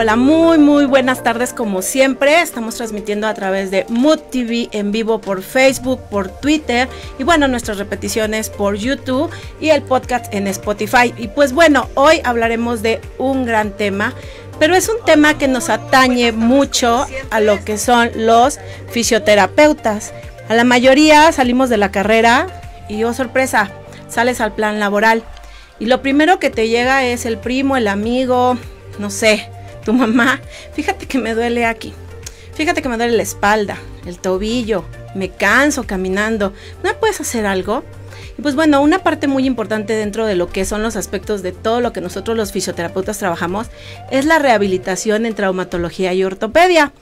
Hola, muy muy buenas tardes como siempre. Estamos transmitiendo a través de Mood TV en vivo por Facebook, por Twitter y bueno, nuestras repeticiones por YouTube y el podcast en Spotify. Y pues bueno, hoy hablaremos de un gran tema, pero es un tema que nos atañe mucho a lo que son los fisioterapeutas. A la mayoría salimos de la carrera y oh sorpresa, sales al plan laboral. Y lo primero que te llega es el primo, el amigo, no sé, tu mamá, fíjate que me duele aquí, fíjate que me duele la espalda, el tobillo, me canso caminando, ¿no puedes hacer algo? Y pues bueno, una parte muy importante dentro de lo que son los aspectos de todo lo que nosotros los fisioterapeutas trabajamos es la rehabilitación en traumatología y ortopedia,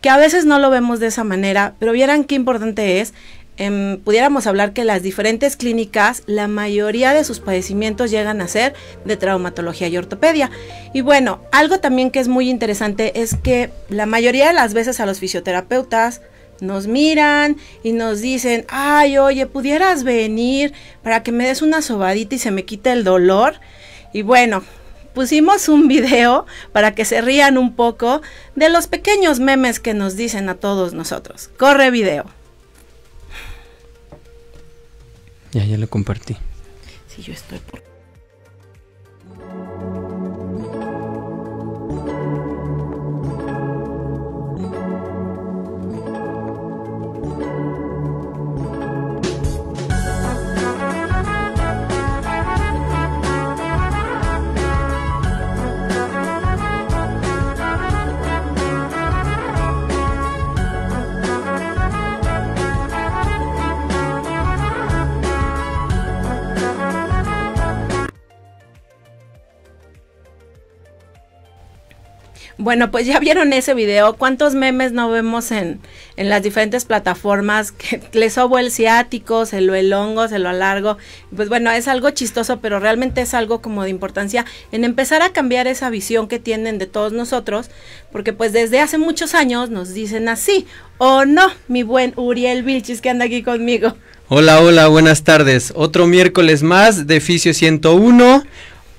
que a veces no lo vemos de esa manera, pero vieran qué importante es Em, pudiéramos hablar que las diferentes clínicas, la mayoría de sus padecimientos llegan a ser de traumatología y ortopedia. Y bueno, algo también que es muy interesante es que la mayoría de las veces a los fisioterapeutas, nos miran y nos dicen, ay, oye, pudieras venir para que me des una sobadita y se me quite el dolor. Y bueno, pusimos un video para que se rían un poco de los pequeños memes que nos dicen a todos nosotros. Corre video. Ya, ya lo compartí. Sí, yo estoy por... Bueno, pues ya vieron ese video. ¿Cuántos memes no vemos en, en las diferentes plataformas? Que le sobo el ciático, se lo elongo, se lo alargo. Pues bueno, es algo chistoso, pero realmente es algo como de importancia en empezar a cambiar esa visión que tienen de todos nosotros, porque pues desde hace muchos años nos dicen así, o oh, no, mi buen Uriel Vilchis que anda aquí conmigo. Hola, hola, buenas tardes. Otro miércoles más de Ficio 101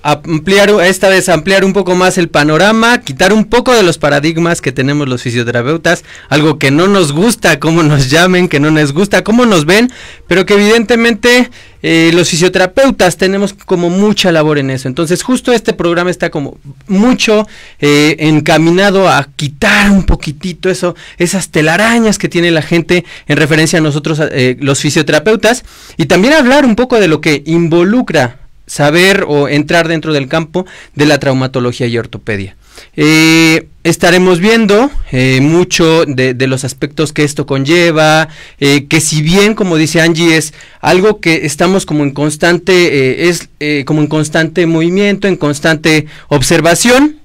ampliar esta vez ampliar un poco más el panorama, quitar un poco de los paradigmas que tenemos los fisioterapeutas, algo que no nos gusta cómo nos llamen, que no nos gusta cómo nos ven, pero que evidentemente eh, los fisioterapeutas tenemos como mucha labor en eso. Entonces justo este programa está como mucho eh, encaminado a quitar un poquitito eso, esas telarañas que tiene la gente en referencia a nosotros eh, los fisioterapeutas y también hablar un poco de lo que involucra saber o entrar dentro del campo de la traumatología y ortopedia. Eh, estaremos viendo eh, mucho de, los aspectos que esto conlleva, eh, que si bien, como dice Angie, es algo que estamos como en constante, es como en constante movimiento, en constante observación,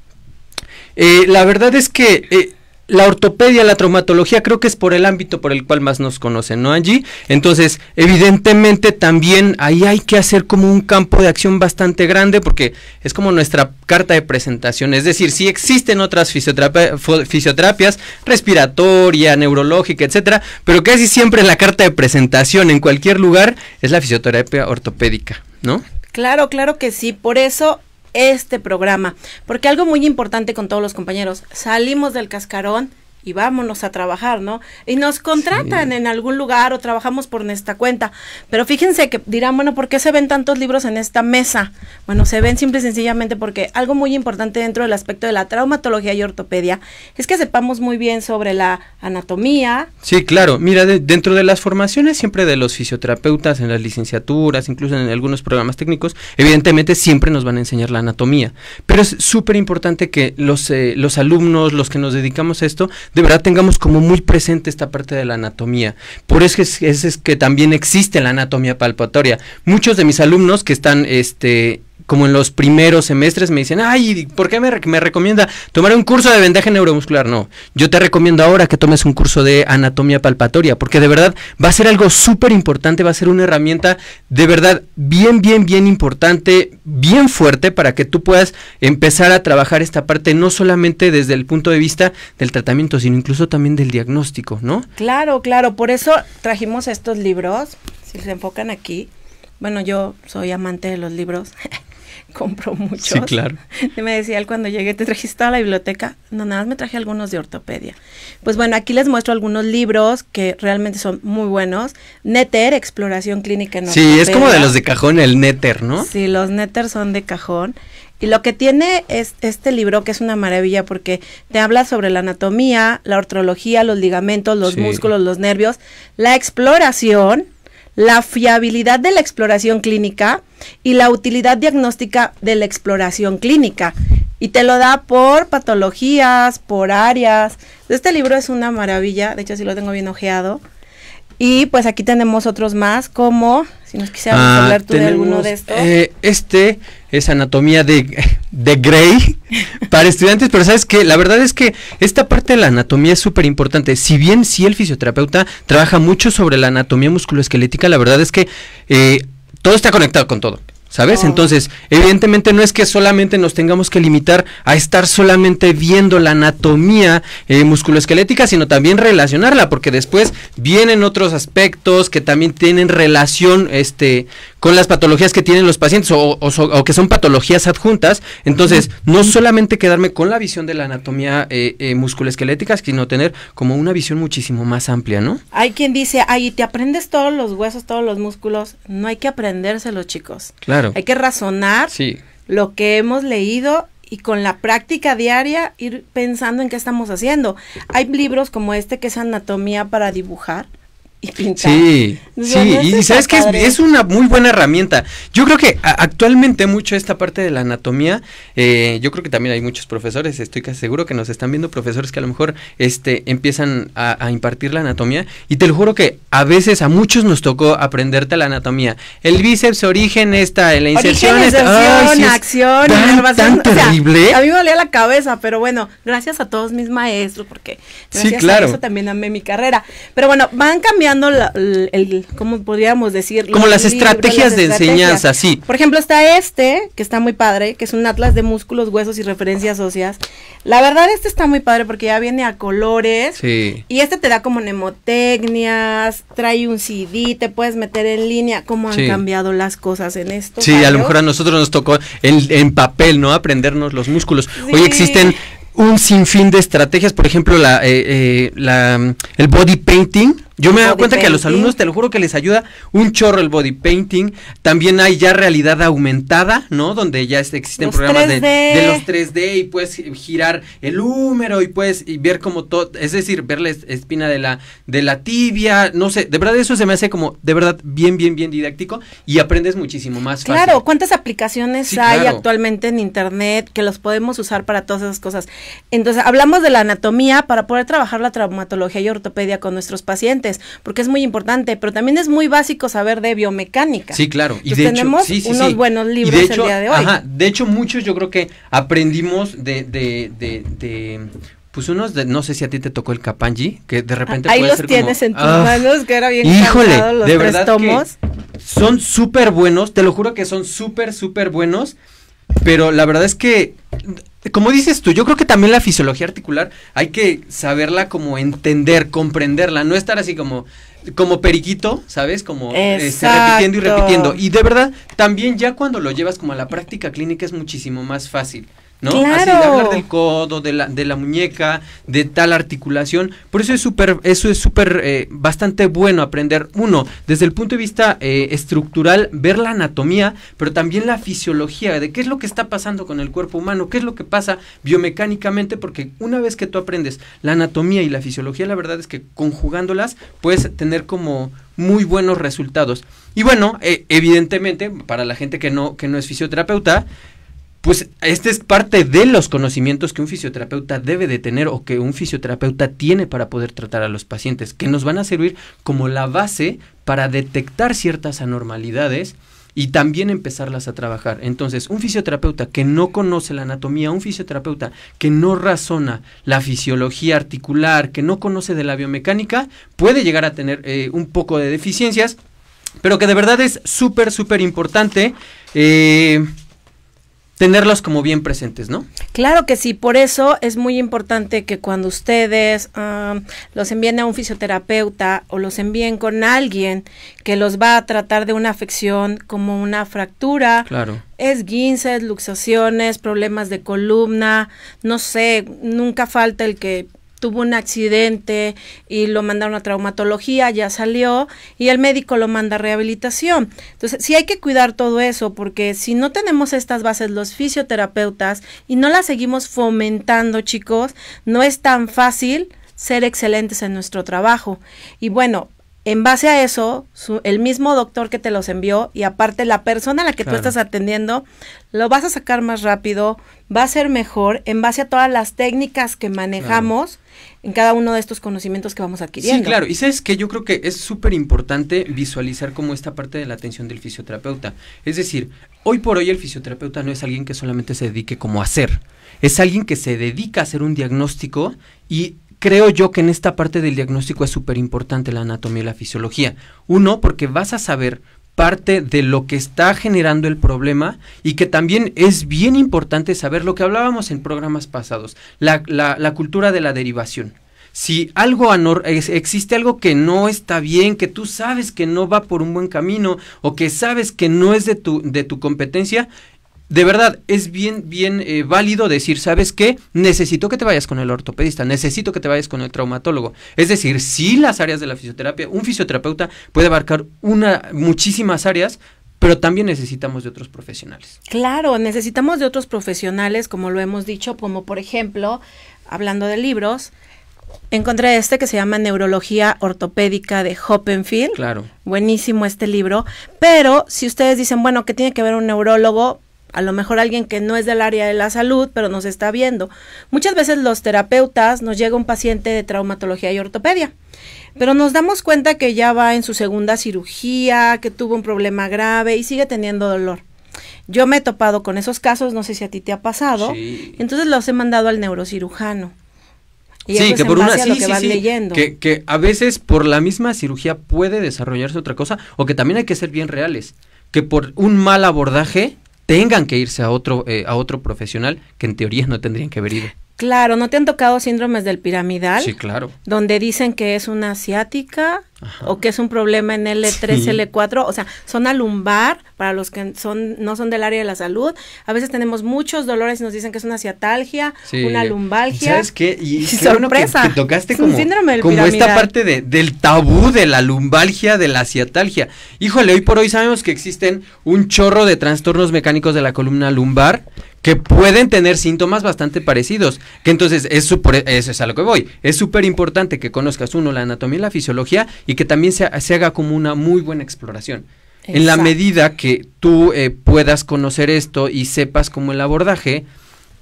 la verdad es que la ortopedia, la traumatología, creo que es por el ámbito por el cual más nos conocen, ¿no, Angie? Entonces, evidentemente también ahí hay que hacer como un campo de acción bastante grande porque es como nuestra carta de presentación. Es decir, si existen otras fisioterapias, respiratoria, neurológica, etcétera, pero casi siempre la carta de presentación en cualquier lugar es la fisioterapia ortopédica, ¿no? Claro, claro que sí. Por eso este programa. Porque algo muy importante con todos los compañeros, salimos del cascarón y vámonos a trabajar, ¿no? Y nos contratan en algún lugar o trabajamos por nuestra cuenta. Pero fíjense que dirán, bueno, ¿por qué se ven tantos libros en esta mesa? Bueno, se ven simple y sencillamente porque algo muy importante dentro del aspecto de la traumatología y ortopedia es que sepamos muy bien sobre la anatomía. Sí, claro. Mira, dentro de las formaciones siempre de los fisioterapeutas, en las licenciaturas, incluso en algunos programas técnicos, evidentemente siempre nos van a enseñar la anatomía. Pero es súper importante que los, eh, los alumnos, los que nos dedicamos a esto, de verdad tengamos como muy presente esta parte de la anatomía. Por eso es, es, que también existe la anatomía palpatoria. Muchos de mis alumnos que están este, como en los primeros semestres me dicen, ay, ¿por qué me, recomienda tomar un curso de vendaje neuromuscular? No, yo te recomiendo ahora que tomes un curso de anatomía palpatoria, porque de verdad va a ser algo súper importante, va a ser una herramienta de verdad bien, bien, bien importante, bien fuerte para que tú puedas empezar a trabajar esta parte, no solamente desde el punto de vista del tratamiento, sino incluso también del diagnóstico, ¿no? Claro, claro, por eso trajimos estos libros, si se enfocan aquí. Bueno, yo soy amante de los libros. compro muchos. Sí, claro. Y me decía él cuando llegué, ¿te trajiste a la biblioteca? No, nada más me traje algunos de ortopedia. Pues bueno, aquí les muestro algunos libros que realmente son muy buenos. Netter, Exploración Clínica en Ortopedia. Sí, es como de los de cajón el Netter, ¿no? Sí, los Netter son de cajón. Y lo que tiene es este libro que es una maravilla porque te habla sobre la anatomía, la ortrología, los ligamentos, los músculos, los nervios, la exploración, la fiabilidad de la exploración clínica y la utilidad diagnóstica de la exploración clínica. Y te lo da por patologías, por áreas. Este libro es una maravilla, de hecho si lo tengo bien ojeado. Y pues aquí tenemos otros más, como, si nos quisieras ah, hablar tú de alguno de estos. Eh, este es Anatomía de, de Grey para estudiantes, pero sabes que la verdad es que esta parte de la anatomía es súper importante. Si bien sí si el fisioterapeuta trabaja mucho sobre la anatomía musculoesquelética, la verdad es que eh, todo está conectado con todo. ¿Sabes? Oh. Entonces, evidentemente no es que solamente nos tengamos que limitar a estar solamente viendo la anatomía eh, musculoesquelética, sino también relacionarla, porque después vienen otros aspectos que también tienen relación este, con las patologías que tienen los pacientes o, que son patologías adjuntas. Entonces, no solamente quedarme con la visión de la anatomía eh, eh, musculoesquelética, sino tener como una visión muchísimo más amplia, ¿no? Hay quien dice, ay, te aprendes todos los huesos, todos los músculos. No hay que aprendérselos, chicos. Claro. Hay que razonar lo que hemos leído y con la práctica diaria ir pensando en qué estamos haciendo. Hay libros como este que es Anatomía para dibujar, Sí, sí, y sabes que es, una muy buena herramienta. Yo creo que actualmente mucho esta parte de la anatomía, eh, yo creo que también hay muchos profesores, estoy casi seguro que nos están viendo profesores que a lo mejor este, empiezan a, impartir la anatomía y te lo juro que a veces a muchos nos tocó aprenderte la anatomía. El bíceps, origen, esta, la inserción, esta, acción, tan, terrible. a mí me dolía la cabeza, pero bueno, gracias a todos mis maestros porque gracias eso también amé mi carrera. Pero bueno, van cambiando el, ¿cómo podríamos decir? Como las estrategias de enseñanza, sí. Por ejemplo, está este, que está muy padre, que es un atlas de músculos, huesos y referencias óseas. La verdad, este está muy padre porque ya viene a colores. Y este te da como mnemotecnias, trae un CD, te puedes meter en línea, cómo han cambiado las cosas en esto. Sí, a lo mejor a nosotros nos tocó en, papel, ¿no? Aprendernos los músculos. Hoy existen un sinfín de estrategias, por ejemplo, la, eh, eh, la, el body painting, yo me he dado cuenta que a los alumnos, te lo juro que les ayuda un chorro el body painting. También hay ya realidad aumentada, ¿no? Donde ya existen programas de, los 3D y puedes girar el húmero y puedes ver como todo, es decir, ver la espina de la, de la tibia, no sé, de verdad eso se me hace como, de verdad, bien, bien, bien didáctico y aprendes muchísimo más fácil. Claro, ¿cuántas aplicaciones hay actualmente en Internet que los podemos usar para todas esas cosas? Entonces, hablamos de la anatomía para poder trabajar la traumatología y ortopedia con nuestros pacientes porque es muy importante, pero también es muy básico saber de biomecánica. Sí, claro. Y de tenemos hecho, unos buenos libros de hecho, el día de hoy. Ajá, de hecho, muchos yo creo que aprendimos de, de, de, de pues unos de, no sé si a ti te tocó el Capanji, que de repente Ahí los tienes en tus ah, manos, que era bien híjole, los de verdad tomos. son súper buenos, te lo juro que son súper, súper buenos, pero la verdad es que como dices tú, yo creo que también la fisiología articular hay que saberla como entender, comprenderla, no estar así como como periquito, ¿sabes? Como este, repitiendo y repitiendo. Y de verdad, también ya cuando lo llevas como a la práctica clínica es muchísimo más fácil. ¿no? Así de hablar del codo, de la, de la muñeca, de tal articulación. Por eso es súper, eso es súper, eh, bastante bueno aprender, uno, desde el punto de vista eh, estructural, ver la anatomía, pero también la fisiología, de qué es lo que está pasando con el cuerpo humano, qué es lo que pasa biomecánicamente, porque una vez que tú aprendes la anatomía y la fisiología, la verdad es que conjugándolas puedes tener como muy buenos resultados. Y bueno, eh, evidentemente, para la gente que no, que no es fisioterapeuta, pues este es parte de los conocimientos que un fisioterapeuta debe de tener o que un fisioterapeuta tiene para poder tratar a los pacientes, que nos van a servir como la base para detectar ciertas anormalidades y también empezarlas a trabajar. Entonces, un fisioterapeuta que no conoce la anatomía, un fisioterapeuta que no razona la fisiología articular, que no conoce de la biomecánica, puede llegar a tener eh, un poco de deficiencias, pero que de verdad es súper, súper importante. Eh, tenerlos como bien presentes, ¿no? Claro que sí, por eso es muy importante que cuando ustedes los envíen a un fisioterapeuta o los envíen con alguien que los va a tratar de una afección como una fractura, claro. esguinces, luxaciones, problemas de columna, no sé, nunca falta el que tuvo un accidente y lo mandaron a traumatología, ya salió y el médico lo manda a rehabilitación. Entonces, sí hay que cuidar todo eso porque si no tenemos estas bases los fisioterapeutas y no las seguimos fomentando, chicos, no es tan fácil ser excelentes en nuestro trabajo. Y bueno, en base a eso, el mismo doctor que te los envió y aparte la persona a la que tú estás atendiendo, lo vas a sacar más rápido, va a ser mejor en base a todas las técnicas que manejamos en cada uno de estos conocimientos que vamos adquiriendo. Sí, claro, y sabes que yo creo que es súper importante visualizar como esta parte de la atención del fisioterapeuta. Es decir, hoy por hoy el fisioterapeuta no es alguien que solamente se dedique como a hacer, es alguien que se dedica a hacer un diagnóstico y creo yo que en esta parte del diagnóstico es súper importante la anatomía y la fisiología. Uno, porque vas a saber parte de lo que está generando el problema y que también es bien importante saber lo que hablábamos en programas pasados, la, cultura de la derivación. Si algo existe algo que no está bien, que tú sabes que no va por un buen camino o que sabes que no es de tu, de tu competencia, de verdad, es bien, bien eh, válido decir, ¿sabes qué? Necesito que te vayas con el ortopedista, necesito que te vayas con el traumatólogo. Es decir, sí las áreas de la fisioterapia, un fisioterapeuta puede abarcar una, muchísimas áreas, pero también necesitamos de otros profesionales. Claro, necesitamos de otros profesionales, como lo hemos dicho, como por ejemplo, hablando de libros, Encontré este que se llama Neurología Ortopédica de Hoppenfield. Claro. Buenísimo este libro. Pero si ustedes dicen, bueno, que tiene que ver un neurólogo? a lo mejor alguien que no es del área de la salud, pero nos está viendo. Muchas veces los terapeutas nos llega un paciente de traumatología y ortopedia, pero nos damos cuenta que ya va en su segunda cirugía, que tuvo un problema grave y sigue teniendo dolor. Yo me he topado con esos casos, no sé si a ti te ha pasado, entonces los he mandado al neurocirujano. Y sí, que por una sí, sí, sí. que a veces por la misma cirugía puede desarrollarse otra cosa o que también hay que ser bien reales, que por un mal abordaje tengan que irse a otro, eh, a otro profesional que en teoría no tendrían que haber ido. Claro, ¿no te han tocado síndromes del piramidal? Sí, claro. Donde dicen que es una asiática o que es un problema en L3, L4, o sea, a lumbar, para los que son no son del área de la salud. A veces tenemos muchos dolores y nos dicen que es una ciatalgia, una lumbalgia. ¿Sabes qué? Y, sorpresa. Que, tocaste como, esta parte del tabú de la lumbalgia, de la ciatalgia. Híjole, hoy por hoy sabemos que existen un chorro de trastornos mecánicos de la columna lumbar que pueden tener síntomas bastante parecidos. Que entonces es eso es a lo que voy. Es súper importante que conozcas uno la anatomía y la fisiología y que también se, haga como una muy buena exploración. En la medida que tú eh, puedas conocer esto y sepas cómo el abordaje,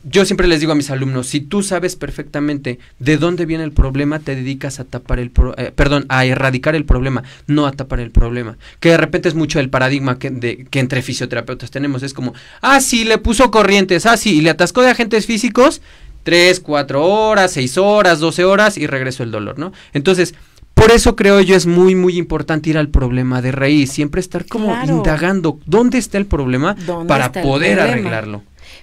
yo siempre les digo a mis alumnos, si tú sabes perfectamente de dónde viene el problema, te dedicas a tapar el eh, perdón, a erradicar el problema, no a tapar el problema. Que de repente es mucho el paradigma que, de, que entre fisioterapeutas tenemos. Es como, ah, sí, le puso corrientes, ah, sí, y le atascó de agentes físicos, tres, cuatro horas, seis horas, doce horas, y regresó el dolor, ¿no? Entonces, por eso creo yo es muy, muy importante ir al problema de raíz, siempre estar como indagando dónde está el problema para poder arreglarlo.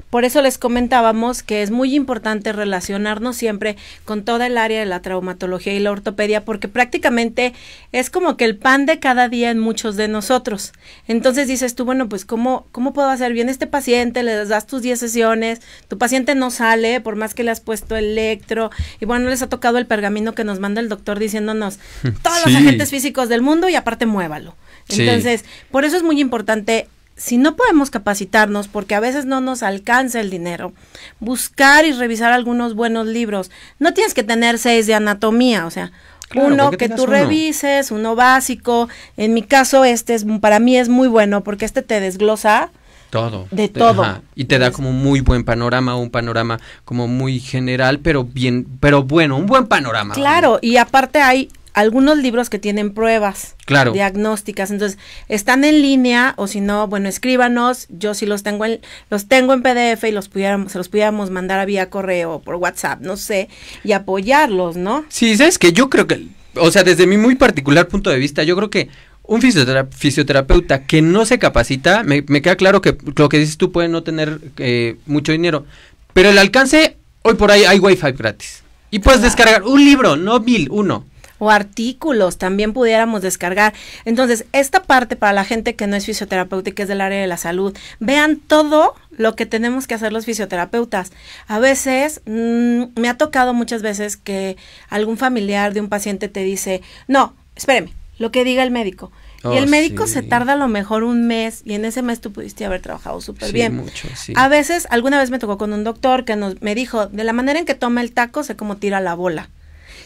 Por eso les comentábamos que es muy importante relacionarnos siempre con toda el área de la traumatología y la ortopedia porque prácticamente es como que el pan de cada día en muchos de nosotros. Entonces dices tú, bueno, pues ¿cómo, cómo puedo hacer bien este paciente? Le das tus 10 sesiones, tu paciente no sale por más que le has puesto electro y bueno, les ha tocado el pergamino que nos manda el doctor diciéndonos todos los agentes físicos del mundo y aparte muévalo. Entonces, por eso es muy importante si no podemos capacitarnos, porque a veces no nos alcanza el dinero, buscar y revisar algunos buenos libros. No tienes que tener seis de anatomía, o sea, uno que tú revises, uno básico. En mi caso, este es, para mí es muy bueno porque este te desglosa. Todo. De todo. Y te da como un muy buen panorama, un panorama como muy general, pero bien, pero bueno, un buen panorama. Claro, y aparte hay algunos libros que tienen pruebas diagnósticas. Entonces, están en línea o si no, bueno, escríbanos. Yo si los tengo en, los tengo en PDF y los pudiéramos, se los pudiéramos mandar a vía correo o por WhatsApp, no sé, y apoyarlos, ¿no? Sí, sabes que yo creo que, o sea, desde mi muy particular punto de vista, yo creo que un fisioterapeuta que no se capacita, me, queda claro que lo que dices tú puede no tener eh, mucho dinero, pero el alcance, hoy por ahí hay wifi gratis. Y puedes descargar un libro, no mil, uno o artículos también pudiéramos descargar. Entonces, esta parte para la gente que no es fisioterapeuta y que es del área de la salud, vean todo lo que tenemos que hacer los fisioterapeutas. A veces, mm, me ha tocado muchas veces que algún familiar de un paciente te dice, no, espéreme, lo que diga el médico. y el oh, médico se tarda a lo mejor un mes y en ese mes tú pudiste haber trabajado súper bien. Mucho, sí. A veces, alguna vez me tocó con un doctor que me dijo, de la manera en que toma el taco, sé cómo tira la bola.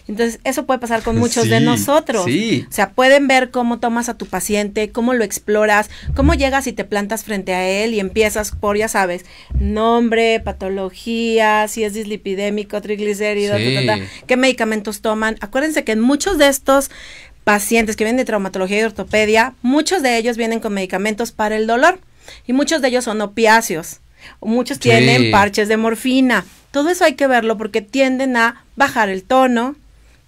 Entonces, eso puede pasar con muchos de nosotros. O sea, pueden ver cómo tomas a tu paciente, cómo lo exploras, cómo llegas y te plantas frente a él y empiezas por, ya sabes, nombre, patología, si es dislipidémico, triglicéridos, qué medicamentos toman. Acuérdense que en muchos de estos pacientes que vienen de traumatología y ortopedia, muchos de ellos vienen con medicamentos para el dolor y muchos de ellos son opiáceos. Muchos tienen parches de morfina. Todo eso hay que verlo porque tienden a bajar el tono,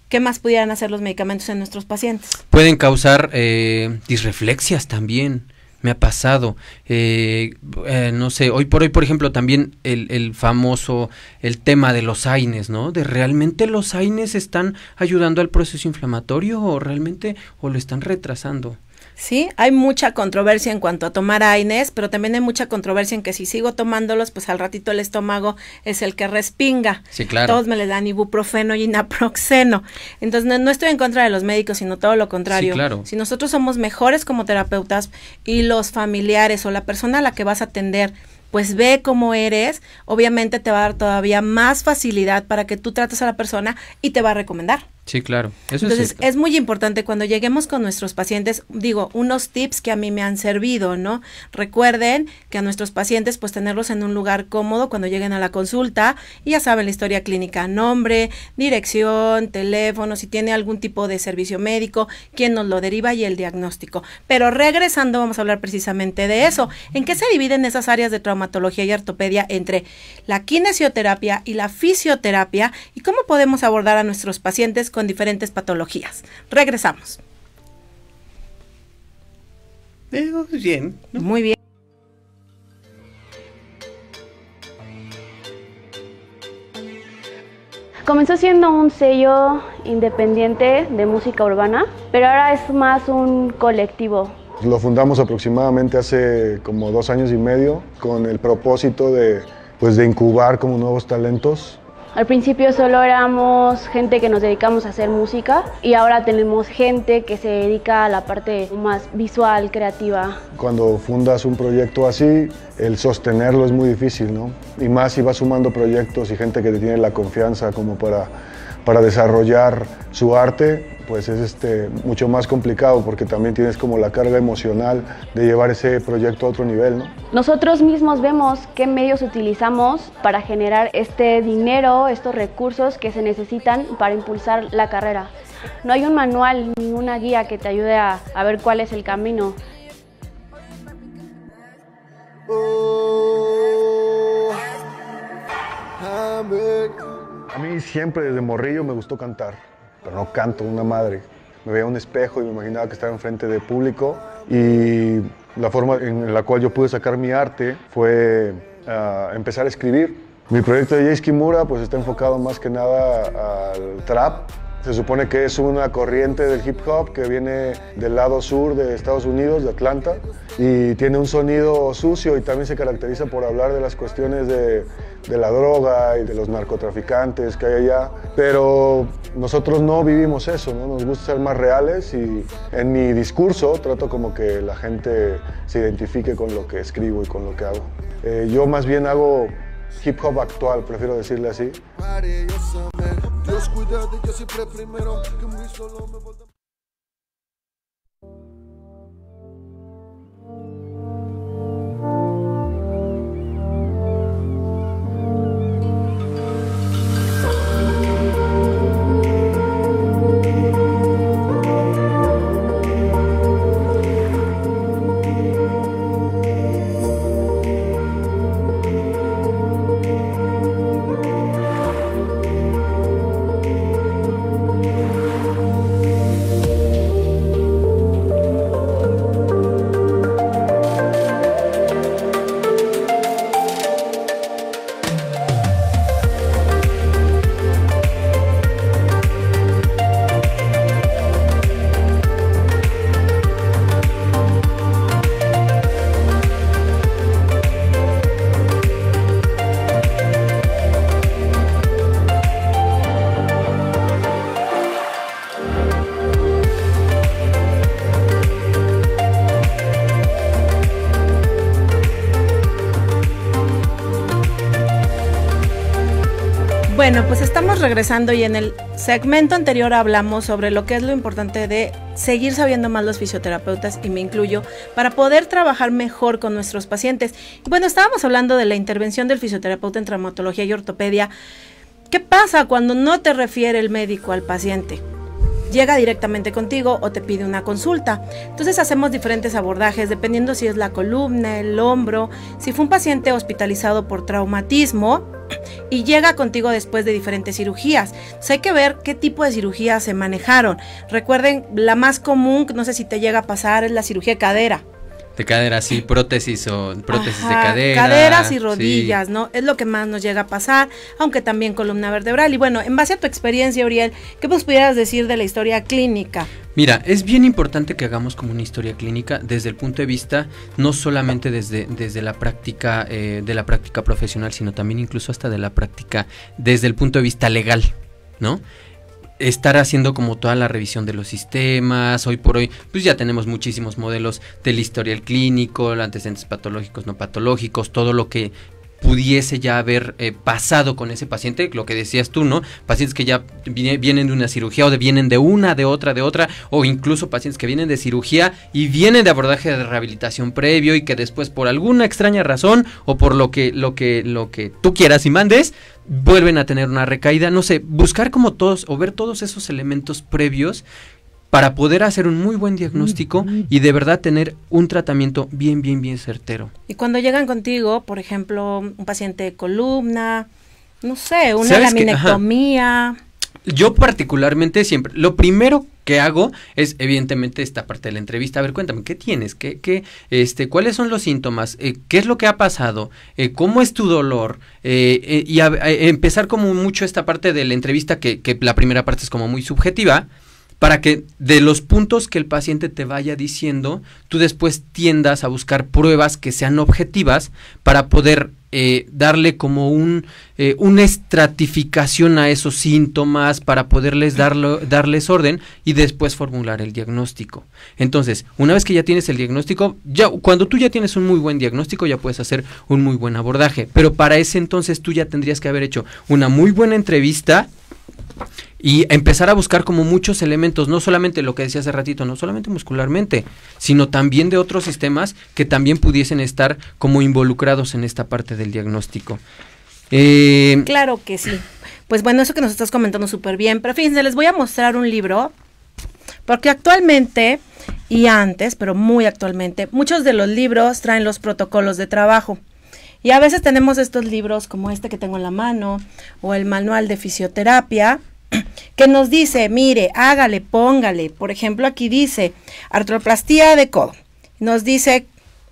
¿Qué más pudieran hacer los medicamentos en nuestros pacientes? Pueden causar eh, disreflexias también. Me ha pasado, eh, eh, no sé, hoy por hoy, por ejemplo, también el, el famoso, el tema de los AINES, ¿no? De realmente los AINES están ayudando al proceso inflamatorio o realmente, o lo están retrasando. ¿sí? Hay mucha controversia en cuanto a tomar AINES, pero también hay mucha controversia en que si sigo tomándolos, pues al ratito el estómago es el que respinga. Sí, claro. Todos me le dan ibuprofeno y naproxeno. Entonces, no, no, estoy en contra de los médicos, sino todo lo contrario. Sí, claro. Si nosotros somos mejores como terapeutas y los familiares o la persona a la que vas a atender pues ve cómo eres, obviamente te va a dar todavía más facilidad para que tú trates a la persona y te va a recomendar. Sí, claro. Entonces, es, muy importante cuando lleguemos con nuestros pacientes, digo, unos tips que a mí me han servido, ¿no? Recuerden que a nuestros pacientes, pues tenerlos en un lugar cómodo cuando lleguen a la consulta y ya saben la historia clínica, nombre, dirección, teléfono, si tiene algún tipo de servicio médico, quién nos lo deriva y el diagnóstico. Pero regresando, vamos a hablar precisamente de eso. ¿En qué se dividen esas áreas de traumatología y ortopedia entre la kinesioterapia y la fisioterapia? ¿Y cómo podemos abordar a nuestros pacientes con diferentes patologías. Regresamos. Eh, pues bien. Muy bien. Comenzó siendo un sello independiente de música urbana, pero ahora es más un colectivo. Lo fundamos aproximadamente hace como dos años y medio con el propósito de, pues, de incubar como nuevos talentos al principio solo éramos gente que nos dedicamos a hacer música y ahora tenemos gente que se dedica a la parte más visual, creativa. Cuando fundas un proyecto así, el sostenerlo es muy difícil, ¿no? Y más si vas sumando proyectos y gente que te tiene la confianza como para para desarrollar su arte, pues es este, mucho más complicado porque también tienes como la carga emocional de llevar ese proyecto a otro nivel. Nosotros mismos vemos qué medios utilizamos para generar este dinero, estos recursos que se necesitan para impulsar la carrera. No hay un manual, ni una guía que te ayude a, ver cuál es el camino. Oh, a mí siempre desde morrillo me gustó cantar, pero no canto una madre. Me veía un espejo y me imaginaba que estaba enfrente de público y la forma en la cual yo pude sacar mi arte fue ah, empezar a escribir. Mi proyecto de Jace Kimura pues está enfocado más que nada al trap, se supone que es una corriente del hip hop que viene del lado sur de Estados Unidos, de Atlanta, y tiene un sonido sucio y también se caracteriza por hablar de las cuestiones de, la droga y de los narcotraficantes que hay allá. Pero nosotros no vivimos eso, nos gusta ser más reales y en mi discurso trato como que la gente se identifique con lo que escribo y con lo que hago. Eh, yo más bien hago hip hop actual, prefiero decirle así. Dios cuida de ellos siempre primero. Que me solo me regresando y en el segmento anterior hablamos sobre lo que es lo importante de seguir sabiendo más los fisioterapeutas y me incluyo para poder trabajar mejor con nuestros pacientes. bueno, estábamos hablando de la intervención del fisioterapeuta en traumatología y ortopedia. ¿Qué pasa cuando no te refiere el médico al paciente? llega directamente contigo o te pide una consulta. Entonces hacemos diferentes abordajes dependiendo si es la columna, el hombro, si fue un paciente hospitalizado por traumatismo y llega contigo después de diferentes cirugías. hay que ver qué tipo de cirugías se manejaron. Recuerden, la más común, no sé si te llega a pasar, es la cirugía cadera. De cadera, sí, prótesis o prótesis de cadera. Caderas y rodillas, ¿no? Es lo que más nos llega a pasar, aunque también columna vertebral. Y bueno, en base a tu experiencia, Uriel, ¿qué nos pudieras decir de la historia clínica? Mira, es bien importante que hagamos como una historia clínica desde el punto de vista, no solamente desde, desde la práctica, eh, de la práctica profesional, sino también incluso hasta de la práctica desde el punto de vista legal, ¿no? estar haciendo como toda la revisión de los sistemas. Hoy por hoy, pues ya tenemos muchísimos modelos del historial clínico, antecedentes patológicos, no patológicos, todo lo que pudiese ya haber eh, pasado con ese paciente, lo que decías tú, ¿no? Pacientes que ya vienen de una cirugía o de, vienen de una, de otra, de otra, o incluso pacientes que vienen de cirugía y vienen de abordaje de rehabilitación previo y que después por alguna extraña razón o por lo que, lo que, lo que tú quieras y mandes, vuelven a tener una recaída, no sé, buscar como todos o ver todos esos elementos previos para poder hacer un muy buen diagnóstico mm, mm. y de verdad tener un tratamiento bien, bien, bien certero. Y cuando llegan contigo, por ejemplo, un paciente de columna, no sé, una laminectomía. Yo particularmente siempre, lo primero que hago es evidentemente esta parte de la entrevista. A ver, cuéntame, ¿qué tienes? ¿Qué, este, ¿Cuáles son los síntomas? Eh, ¿Qué es lo que ha pasado? Eh, ¿Cómo es tu dolor? Eh, y empezar como mucho esta parte de la entrevista que, que la primera parte es como muy subjetiva para que de los puntos que el paciente te vaya diciendo, tú después tiendas a buscar pruebas que sean objetivas para poder eh, darle como un, eh, una estratificación a esos síntomas para poderles darles orden y después formular el diagnóstico. Entonces, una vez que ya tienes el diagnóstico, ya, cuando tú ya tienes un muy buen diagnóstico, ya puedes hacer un muy buen abordaje. Pero para ese entonces tú ya tendrías que haber hecho una muy buena entrevista y empezar a buscar como muchos elementos, no solamente lo que decía hace ratito, no solamente muscularmente, sino también de otros sistemas que también pudiesen estar como involucrados en esta parte del diagnóstico. Eh, claro que sí. Pues bueno, eso que nos estás comentando súper bien, pero fíjense, les voy a mostrar un libro, porque actualmente y antes, pero muy actualmente, muchos de los libros traen los protocolos de trabajo. Y a veces tenemos estos libros como este que tengo en la mano, o el manual de fisioterapia, que nos dice, mire, hágale, póngale. Por ejemplo, aquí dice artroplastía de codo. Nos dice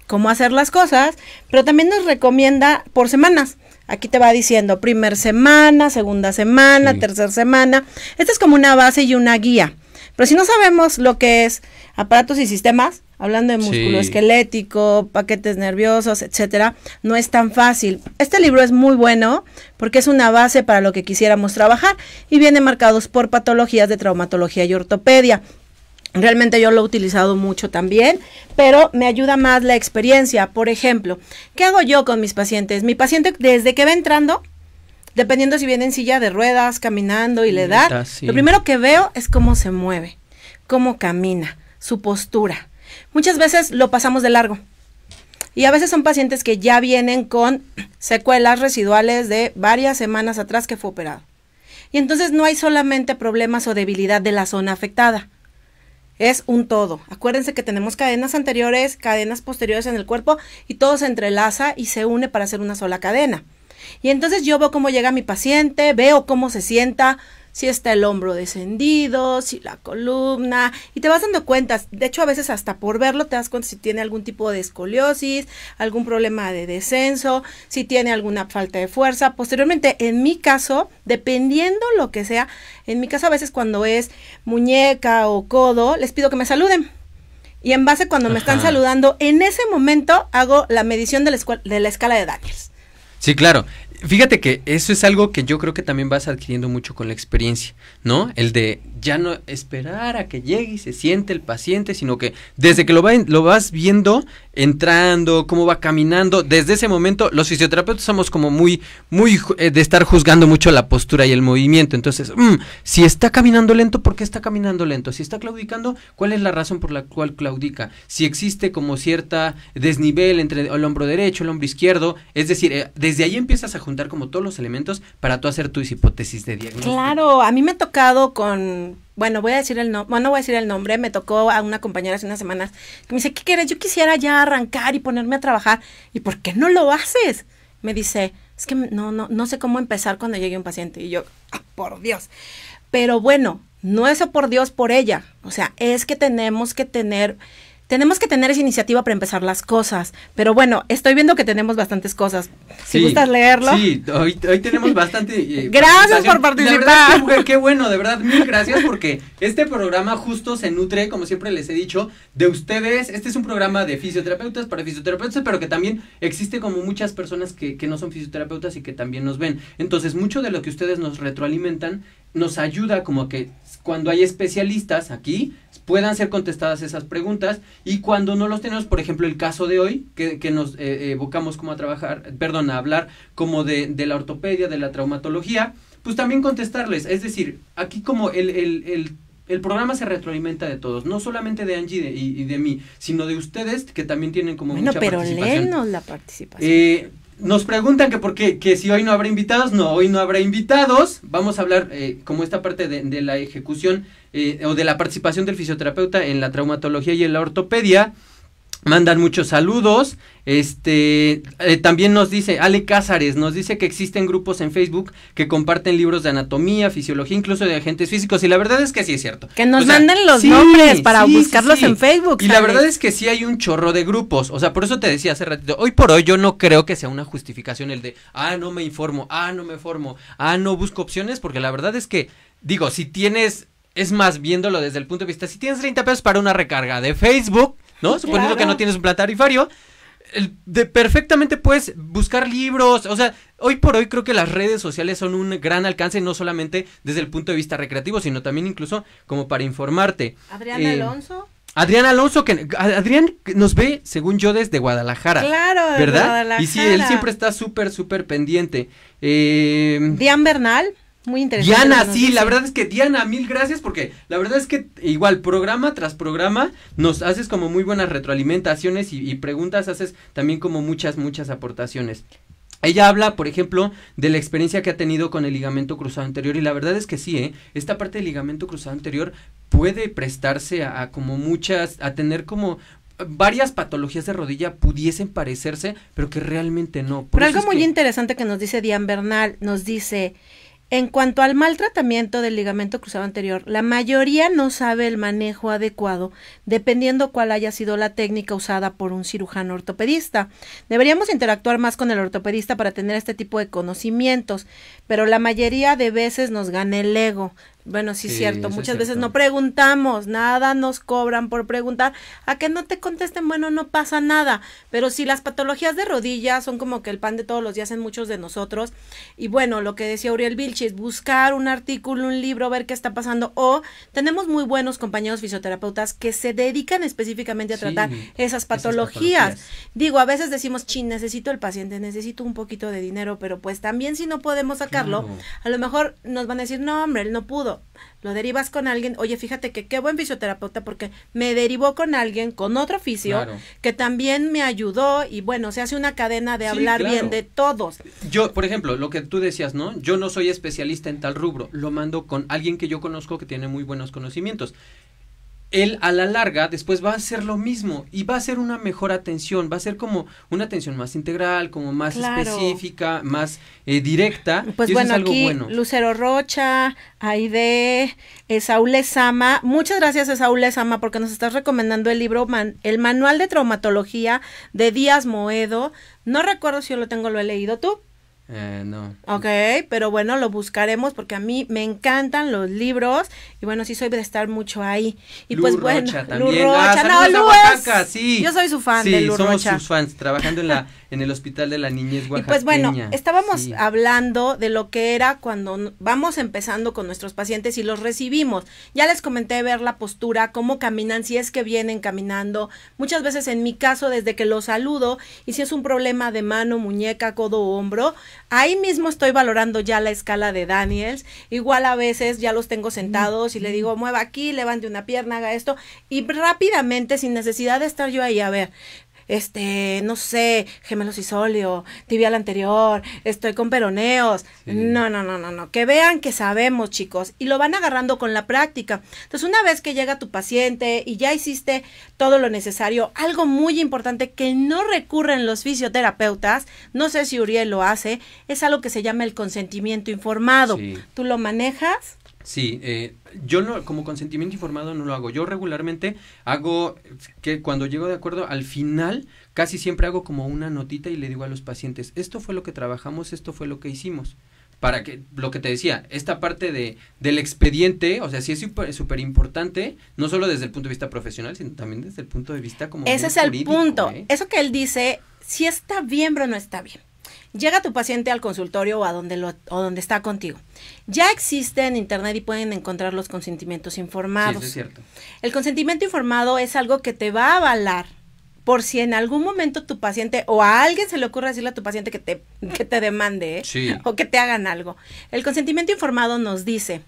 cómo hacer las cosas, pero también nos recomienda por semanas. Aquí te va diciendo primer semana, segunda semana, tercera semana. Esto es como una base y una guía. Pero si no sabemos lo que es aparatos y sistemas, hablando de músculo esquelético, paquetes nerviosos, etcétera, no es tan fácil. Este libro es muy bueno porque es una base para lo que quisiéramos trabajar y viene marcados por patologías de traumatología y ortopedia. Realmente yo lo he utilizado mucho también, pero me ayuda más la experiencia. Por ejemplo, ¿qué hago yo con mis pacientes? Mi paciente desde que va entrando, dependiendo si viene en silla de ruedas, caminando y le da, lo primero que veo es cómo se mueve, cómo camina, su postura muchas veces lo pasamos de largo. Y a veces son pacientes que ya vienen con secuelas residuales de varias semanas atrás que fue operado. Y entonces no hay solamente problemas o debilidad de la zona afectada. Es un todo. Acuérdense que tenemos cadenas anteriores, cadenas posteriores en el cuerpo y todo se entrelaza y se une para hacer una sola cadena. Y entonces yo veo cómo llega mi paciente, veo cómo se sienta, si está el hombro descendido, si la columna, y te vas dando cuenta, de hecho a veces hasta por verlo te das cuenta si tiene algún tipo de escoliosis, algún problema de descenso, si tiene alguna falta de fuerza. Posteriormente, en mi caso, dependiendo lo que sea, en mi caso a veces cuando es muñeca o codo, les pido que me saluden. Y en base cuando me están saludando, en ese momento hago la medición de la, de la escala de Daniels. Sí, claro. Fíjate que eso es algo que yo creo que también vas adquiriendo mucho con la experiencia, ¿no? El de ya no esperar a que llegue y se siente el paciente, sino que desde que lo, va, lo vas viendo, entrando, cómo va caminando. Desde ese momento, los fisioterapeutas somos como muy, muy eh, de estar juzgando mucho la postura y el movimiento. Entonces, mm, si está caminando lento, ¿por qué está caminando lento? Si está claudicando, ¿cuál es la razón por la cual claudica? Si existe como cierta desnivel entre el hombro derecho, el hombro izquierdo, es decir, eh, desde ahí empiezas a juntar como todos los elementos para tú hacer tus hipótesis de diagnóstico. Claro, a mí me ha tocado con bueno, voy a decir el nombre, no voy a decir el nombre, me tocó a una compañera hace unas semanas que me dice, ¿qué quieres? Yo quisiera ya arrancar y ponerme a trabajar. ¿Y por qué no lo haces? Me dice, es que no, no, no sé cómo empezar cuando llegue un paciente. Y yo, ah, por Dios. Pero bueno, no eso por Dios, por ella. O sea, es que tenemos que tener tenemos que tener esa iniciativa para empezar las cosas. Pero bueno, estoy viendo que tenemos bastantes cosas. Si gustas leerlo. Sí, hoy, tenemos bastante. Eh, gracias por participar. De verdad, qué bueno, de verdad, mil gracias porque este programa justo se nutre, como siempre les he dicho, de ustedes. Este es un programa de fisioterapeutas para fisioterapeutas, pero que también existe como muchas personas que, no son fisioterapeutas y que también nos ven. Entonces, mucho de lo que ustedes nos retroalimentan nos ayuda como que cuando hay especialistas aquí, puedan ser contestadas esas preguntas y cuando no los tenemos, por ejemplo, el caso de hoy, que, nos eh, eh, evocamos como a trabajar, perdón, a hablar como de, la ortopedia, de la traumatología, pues también contestarles, es decir, aquí como el, programa se retroalimenta de todos, no solamente de Angie y, de mí, sino de ustedes que también tienen como bueno, mucha pero participación. la participación. Eh, nos preguntan que por qué, que si hoy no habrá invitados, no, hoy no habrá invitados, vamos a hablar como esta parte de, de la ejecución eh, o de la participación del fisioterapeuta en la traumatología y en la ortopedia. Mandan muchos saludos. Este eh, también nos dice Ale Cázares, nos dice que existen grupos en Facebook que comparten libros de anatomía, fisiología, incluso de agentes físicos. Y la verdad es que sí es cierto. Que nos manden los nombres para buscarlos en Facebook. Y la verdad es que sí hay un chorro de grupos. O sea, por eso te decía hace ratito, hoy por hoy yo no creo que sea una justificación el de, ah, no me informo, ah, no me formo, ah, no busco opciones, porque la verdad es que, digo, si tienes es más, viéndolo desde el punto de vista, si tienes 30 pesos para una recarga de Facebook, ¿no? Suponiendo que no tienes un plan tarifario, perfectamente puedes buscar libros, o sea, hoy por hoy creo que las redes sociales son un gran alcance, no solamente desde el punto de vista recreativo, sino también incluso como para informarte. Adrián eh, Alonso. Adrián Alonso, que Adrián nos ve, según yo, desde Guadalajara. Claro, ¿verdad? Y sí, él siempre está súper, súper pendiente. Eh, Dian Bernal. Muy interesante. Diana, sí, la verdad es que Diana, mil gracias porque la verdad es que igual programa tras programa nos haces como muy buenas retroalimentaciones y, preguntas, haces también como muchas, muchas aportaciones. Ella habla, por ejemplo, de la experiencia que ha tenido con el ligamento cruzado anterior y la verdad es que sí, ¿eh? esta parte del ligamento cruzado anterior puede prestarse a, como muchas, a tener como varias patologías de rodilla pudiesen parecerse, pero que realmente no. pero algo muy interesante que nos dice Diane Bernal, nos dice, en cuanto al maltratamiento del ligamento cruzado anterior, la mayoría no sabe el manejo adecuado, dependiendo cuál haya sido la técnica usada por un cirujano ortopedista. Deberíamos interactuar más con el ortopedista para tener este tipo de conocimientos, pero la mayoría de veces nos gana el ego, bueno, sí, cierto. Muchas veces no preguntamos, nada nos cobran por preguntar. A que no te contesten, bueno, no pasa nada. Pero si las patologías de rodillas son como que el pan de todos los días en muchos de nosotros. Y bueno, lo que decía Uriel Vilchis, buscar un artículo, un libro, ver qué está pasando. O tenemos muy buenos compañeros fisioterapeutas que se dedican específicamente a tratar esas, patologías. Digo, a veces decimos, chin, necesito el paciente, necesito un poquito de dinero, pero pues también si no podemos sacarlo, a lo mejor nos van a decir, no, hombre, él no pudo lo derivas con alguien, oye, fíjate que qué buen fisioterapeuta porque me derivó con alguien, con otro oficio que también me ayudó y bueno, se hace una cadena de hablar bien de todos. Yo, por ejemplo, lo que tú decías, ¿no? Yo no soy especialista en tal rubro, lo mando con alguien que yo conozco que tiene muy buenos conocimientos él a la larga después va a hacer lo mismo y va a ser una mejor atención, va a ser como una atención más integral, como más específica, más eh, directa. Pues bueno, aquí Lucero Rocha, Aide, eh, Saúl Lezama, muchas gracias eh, Saúl Esama porque nos estás recomendando el libro, el Manual de Traumatología de Díaz Moedo. No recuerdo si yo lo tengo, lo he leído tú. Eh, no. Ok, pero bueno, lo buscaremos porque a mí me encantan los libros y bueno, sí soy de estar mucho ahí. Y pues bueno, también. Ah, Lu Rocha, ah, no, Lu sí. Yo soy su fan sí, de Lu somos sus fans, trabajando en la en el Hospital de la Niñez Oaxaqueña. Y pues bueno, estábamos hablando de lo que era cuando vamos empezando con nuestros pacientes y los recibimos. Ya les comenté ver la postura, cómo caminan, si es que vienen caminando. Muchas veces en mi caso, desde que los saludo, y si es un problema de mano, muñeca, codo o hombro, ahí mismo estoy valorando ya la escala de Daniels. Igual a veces ya los tengo sentados y le digo, mueva aquí, levante una pierna, haga esto. Y rápidamente, sin necesidad de estar yo ahí, a ver, este, no sé, gemelos solio, tibial anterior, estoy con peroneos. No, no, no, no, no. Que vean que sabemos, chicos, y lo van agarrando con la práctica. Entonces, una vez que llega tu paciente y ya hiciste todo lo necesario, algo muy importante que no recurren los fisioterapeutas, no sé si Uriel lo hace, es algo que se llama el consentimiento informado. ¿Tú lo manejas? Sí, eh, yo no, como consentimiento informado no lo hago. Yo regularmente hago que cuando llego de acuerdo al final casi siempre hago como una notita y le digo a los pacientes, esto fue lo que trabajamos, esto fue lo que hicimos para que lo que te decía, esta parte del expediente, o sea, si es súper importante, no solo desde el punto de vista profesional, sino también desde el punto de vista como... Ese es el punto. ¿eh? Eso que él dice, si está bien, pero no está bien. Llega tu paciente al consultorio o a donde, donde está contigo. Ya existe en Internet y pueden encontrar los consentimientos informados. Sí, es cierto. El consentimiento informado es algo que te va a avalar por si en algún momento tu paciente o a alguien se le ocurre decirle a tu paciente que te, te demande ¿eh? o que te hagan algo. El consentimiento informado nos dice,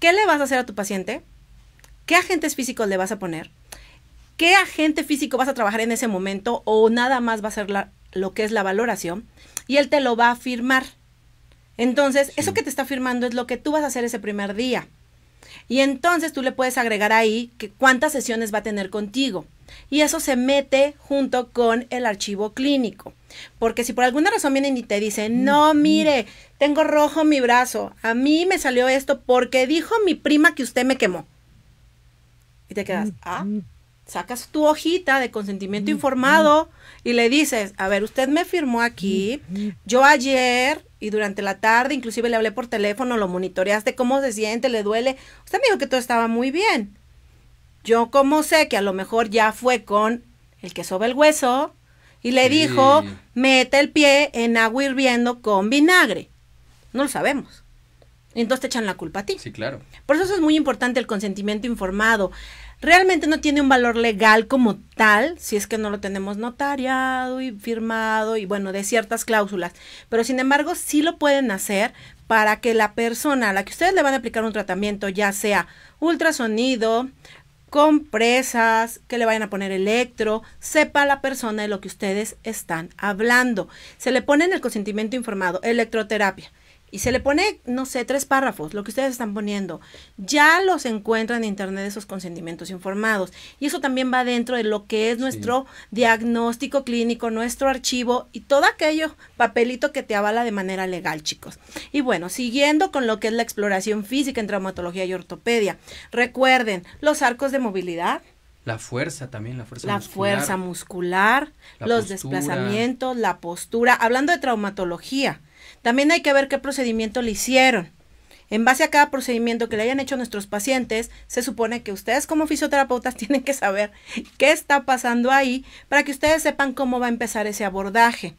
¿qué le vas a hacer a tu paciente? ¿Qué agentes físicos le vas a poner? ¿Qué agente físico vas a trabajar en ese momento o nada más va a ser lo que es la valoración? y él te lo va a firmar. Entonces, eso que te está firmando es lo que tú vas a hacer ese primer día. Y entonces tú le puedes agregar ahí que cuántas sesiones va a tener contigo. Y eso se mete junto con el archivo clínico. Porque si por alguna razón vienen y te dicen, no, mm, mm. mire, tengo rojo mi brazo, a mí me salió esto porque dijo mi prima que usted me quemó. Y te quedas, mm, ah, sacas tu hojita de consentimiento mm, informado mm. y le dices, a ver, usted me firmó aquí, mm, yo ayer y durante la tarde, inclusive le hablé por teléfono, lo monitoreaste, cómo se siente, le duele, usted me dijo que todo estaba muy bien. Yo como sé que a lo mejor ya fue con el que sobe el hueso y le dijo, mete el pie en agua hirviendo con vinagre. No lo sabemos. Entonces te echan la culpa a ti. Sí, claro. Por eso es muy importante el consentimiento informado realmente no tiene un valor legal como tal, si es que no lo tenemos notariado y firmado y bueno, de ciertas cláusulas. Pero sin embargo, sí lo pueden hacer para que la persona a la que ustedes le van a aplicar un tratamiento, ya sea ultrasonido, compresas, que le vayan a poner electro, sepa la persona de lo que ustedes están hablando. Se le pone en el consentimiento informado, electroterapia y se le pone, no sé, tres párrafos, lo que ustedes están poniendo. Ya los encuentran en Internet esos consentimientos informados. Y eso también va dentro de lo que es nuestro diagnóstico clínico, nuestro archivo y todo aquello papelito que te avala de manera legal, chicos. Y bueno, siguiendo con lo que es la exploración física en traumatología y ortopedia. Recuerden, los arcos de movilidad. La fuerza también, la fuerza muscular. La fuerza muscular, los desplazamientos, la postura. Hablando de traumatología, también hay que ver qué procedimiento le hicieron. En base a cada procedimiento que le hayan hecho nuestros pacientes, se supone que ustedes como fisioterapeutas tienen que saber qué está pasando ahí para que ustedes sepan cómo va a empezar ese abordaje.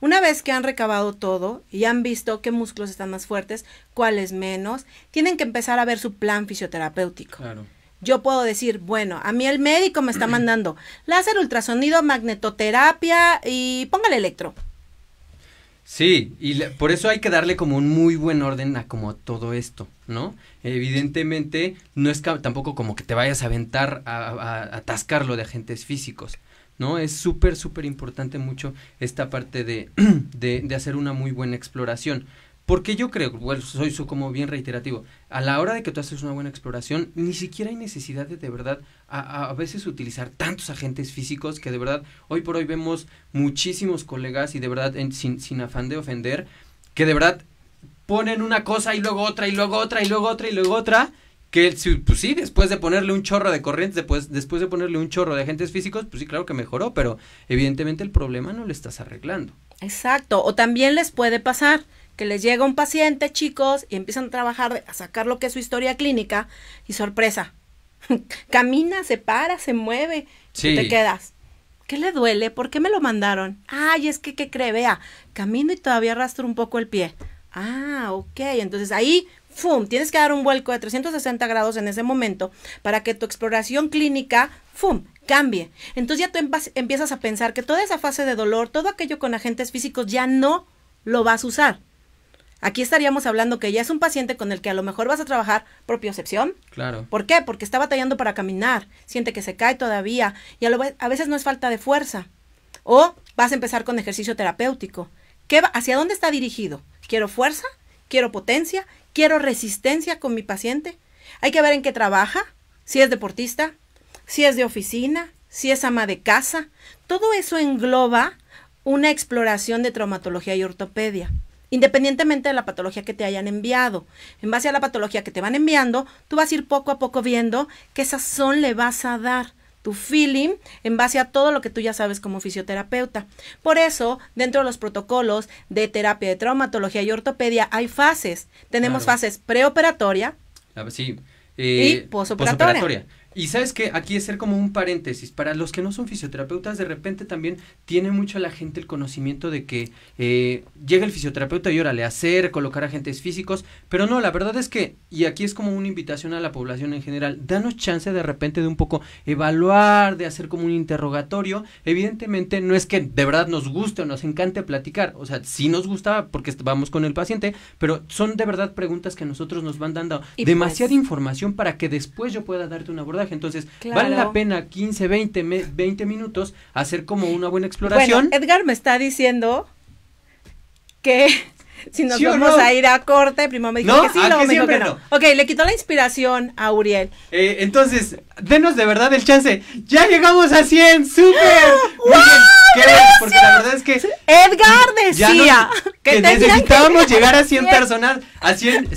Una vez que han recabado todo y han visto qué músculos están más fuertes, cuáles menos, tienen que empezar a ver su plan fisioterapéutico. Yo puedo decir, bueno, a mí el médico me está mandando láser, ultrasonido, magnetoterapia y póngale electro. Sí, y por eso hay que darle como un muy buen orden a como todo esto, ¿no? Evidentemente, no es tampoco como que te vayas a aventar a, atascarlo de agentes físicos, ¿no? Es súper, súper importante mucho esta parte de, de hacer una muy buena exploración. Porque yo creo, soy su, como bien reiterativo, a la hora de que tú haces una buena exploración, ni siquiera hay necesidad de de verdad a, veces utilizar tantos agentes físicos que de verdad hoy por hoy vemos muchísimos colegas y de verdad sin, sin afán de ofender, que de verdad ponen una cosa y luego otra y luego otra y luego otra y luego otra. Que pues sí, después de ponerle un chorro de corrientes, después, después de ponerle un chorro de agentes físicos, pues sí, claro que mejoró, pero evidentemente el problema no le estás arreglando. Exacto, o también les puede pasar que les llega un paciente, chicos, y empiezan a trabajar, a sacar lo que es su historia clínica, y sorpresa, camina, se para, se mueve, y te quedas. ¿Qué le duele? ¿Por qué me lo mandaron? Ay, es que, ¿qué cree? Vea, camino y todavía arrastro un poco el pie. Ah, ok. Entonces ahí, ¡fum! Tienes que dar un vuelco de 360 grados en ese momento para que tu exploración clínica, ¡fum! cambie. Entonces ya tú empiezas a pensar que toda esa fase de dolor, todo aquello con agentes físicos ya no lo vas a usar. Aquí estaríamos hablando que ya es un paciente con el que a lo mejor vas a trabajar propiocepción. Claro. ¿Por qué? Porque está batallando para caminar, siente que se cae todavía y a, a veces no es falta de fuerza. O vas a empezar con ejercicio terapéutico. ¿Qué ¿Hacia dónde está dirigido? ¿Quiero fuerza? ¿Quiero potencia? ¿Quiero resistencia con mi paciente? Hay que ver en qué trabaja, si es deportista, si es de oficina, si es ama de casa. Todo eso engloba una exploración de traumatología y ortopedia independientemente de la patología que te hayan enviado. En base a la patología que te van enviando, tú vas a ir poco a poco viendo qué sazón le vas a dar tu feeling en base a todo lo que tú ya sabes como fisioterapeuta. Por eso, dentro de los protocolos de terapia de traumatología y ortopedia hay fases. Tenemos fases preoperatoria ah, y eh, posoperatoria. Y sabes que aquí es ser como un paréntesis. Para los que no son fisioterapeutas, de repente también tiene mucho la gente el conocimiento de que eh, llega el fisioterapeuta y órale, hacer, colocar agentes físicos. Pero no, la verdad es que, y aquí es como una invitación a la población en general, danos chance de repente de un poco evaluar, de hacer como un interrogatorio. Evidentemente, no es que de verdad nos guste o nos encante platicar. O sea, sí nos gusta porque vamos con el paciente, pero son de verdad preguntas que nosotros nos van dando pues demasiada información para que después yo pueda darte una abordaje entonces, vale la pena 15, 20, 20 minutos hacer como una buena exploración. Bueno, Edgar me está diciendo que si nos vamos a ir a corte, primo, me dijo que sí, luego me dijo que no? no. Ok, le quitó la inspiración a Uriel. Eh, entonces, denos de verdad el chance. ¡Ya llegamos a 100! ¡Súper! ¡Wow! ¡Ah! porque la verdad es que Edgar decía que, necesitábamos llegar a 100, personas, a 100,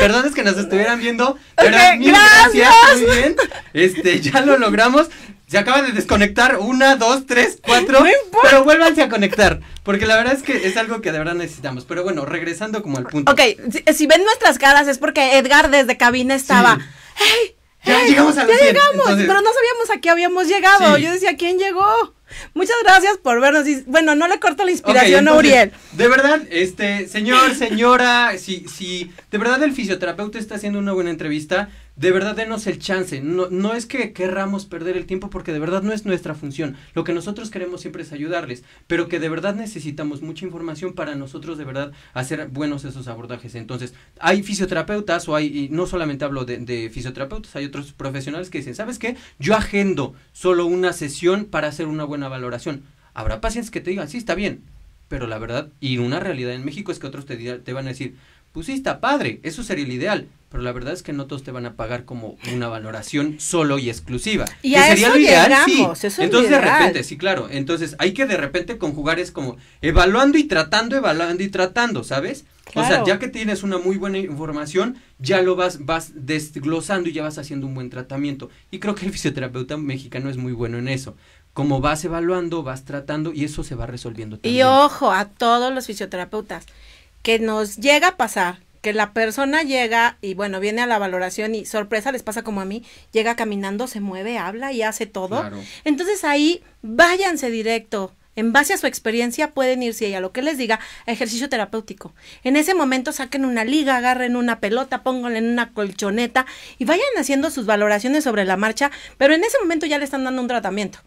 perdón, es que nos estuvieran viendo. Pero mil gracias. gracias. Muy bien. Este, ya lo logramos. Se acaban de desconectar. Una, dos, tres, cuatro. pero vuélvanse a conectar. Porque la verdad es que es algo que de verdad necesitamos. Pero bueno, regresando como al punto. Ok, si, ven nuestras caras es porque Edgar desde cabina estaba. ¡Hey! Ya llegamos a Ya llegamos, pero no sabíamos a qué habíamos llegado. Yo decía, ¿quién llegó? Muchas gracias por vernos. Y, bueno, no le corto la inspiración a Uriel. De verdad, este, señor, señora, si, si de verdad el fisioterapeuta está haciendo una buena entrevista, de verdad denos el chance. No, es que querramos perder el tiempo porque de verdad no es nuestra función. Lo que nosotros queremos siempre es ayudarles, pero que de verdad necesitamos mucha información para nosotros de verdad hacer buenos esos abordajes. Entonces, hay fisioterapeutas o hay, y no solamente hablo de, fisioterapeutas, hay otros profesionales que dicen, ¿sabes qué? Yo agendo solo una sesión para hacer una buena valoración. Habrá pacientes que te digan, sí, está bien, pero la verdad, y una realidad en México es que otros te, te van a decir, pues sí, está padre, eso sería el ideal, pero la verdad es que no todos te van a pagar como una valoración solo y exclusiva. Y llegamos, Entonces, de repente, sí, claro. Entonces, hay que de repente conjugar es como evaluando y tratando, evaluando y tratando, ¿sabes? O sea, ya que tienes una muy buena información, ya lo vas, vas desglosando y ya vas haciendo un buen tratamiento. Y creo que el fisioterapeuta mexicano es muy bueno en eso como vas evaluando, vas tratando y eso se va resolviendo. Y ojo a todos los fisioterapeutas, que nos llega a pasar que la persona llega y bueno, viene a la valoración y sorpresa les pasa como a mí, llega caminando, se mueve, habla y hace todo. Entonces ahí váyanse directo. En base a su experiencia pueden irse y a lo que les diga, ejercicio terapéutico. En ese momento saquen una liga, agarren una pelota, pónganle en una colchoneta y vayan haciendo sus valoraciones sobre la marcha, pero en ese momento ya le están dando un tratamiento.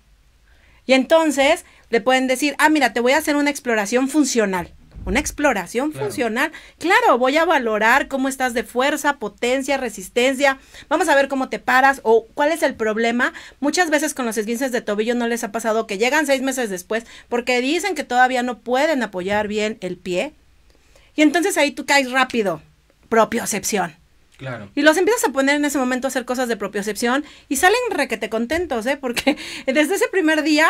Y entonces le pueden decir, ah, mira, te voy a hacer una exploración funcional una exploración funcional. Claro, voy a valorar cómo estás de fuerza, potencia, resistencia. Vamos a ver cómo te paras o cuál es el problema. Muchas veces con los esguinces de tobillo no les ha pasado que llegan seis meses después porque dicen que todavía no pueden apoyar bien el pie. Y entonces ahí tú caes rápido. Propiocepción. Claro. Y los empiezas a poner en ese momento a hacer cosas de propiocepción y salen requete contentos, ¿eh? Porque desde ese primer día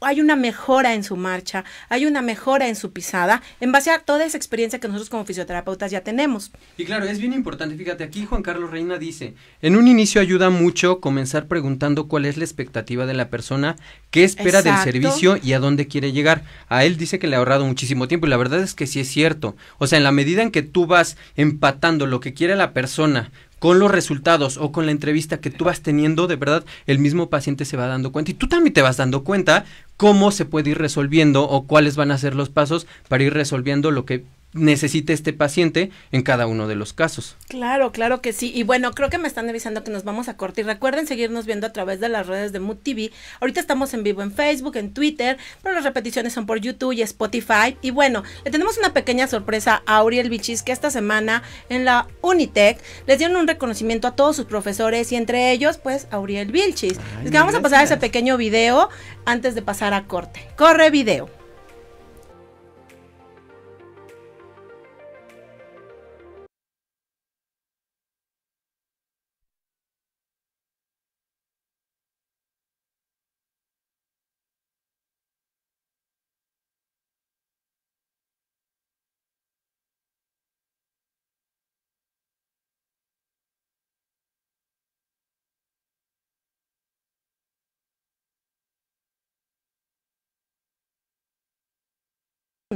hay una mejora en su marcha, hay una mejora en su pisada, en base a toda esa experiencia que nosotros como fisioterapeutas ya tenemos. Y claro, es bien importante, fíjate, aquí Juan Carlos Reina dice, en un inicio ayuda mucho comenzar preguntando cuál es la expectativa de la persona, qué espera del servicio y a dónde quiere llegar. A él dice que le ha ahorrado muchísimo tiempo y la verdad es que sí es cierto. O sea, en la medida en que tú vas empatando lo que quiere la persona con los resultados o con la entrevista que tú vas teniendo, de verdad, el mismo paciente se va dando cuenta y tú también te vas dando cuenta cómo se puede ir resolviendo o cuáles van a ser los pasos para ir resolviendo lo que necesita este paciente en cada uno de los casos. Claro, claro que sí. Y bueno, creo que me están avisando que nos vamos a corte. Y recuerden seguirnos viendo a través de las redes de Mood TV. Ahorita estamos en vivo en Facebook, en Twitter, pero las repeticiones son por YouTube y Spotify. Y bueno, le tenemos una pequeña sorpresa a Auriel Vilchis, que esta semana en la Unitec les dieron un reconocimiento a todos sus profesores y entre ellos, pues, Auriel Vilchis. es que vamos a pasar ese pequeño video antes de pasar a corte. Corre video.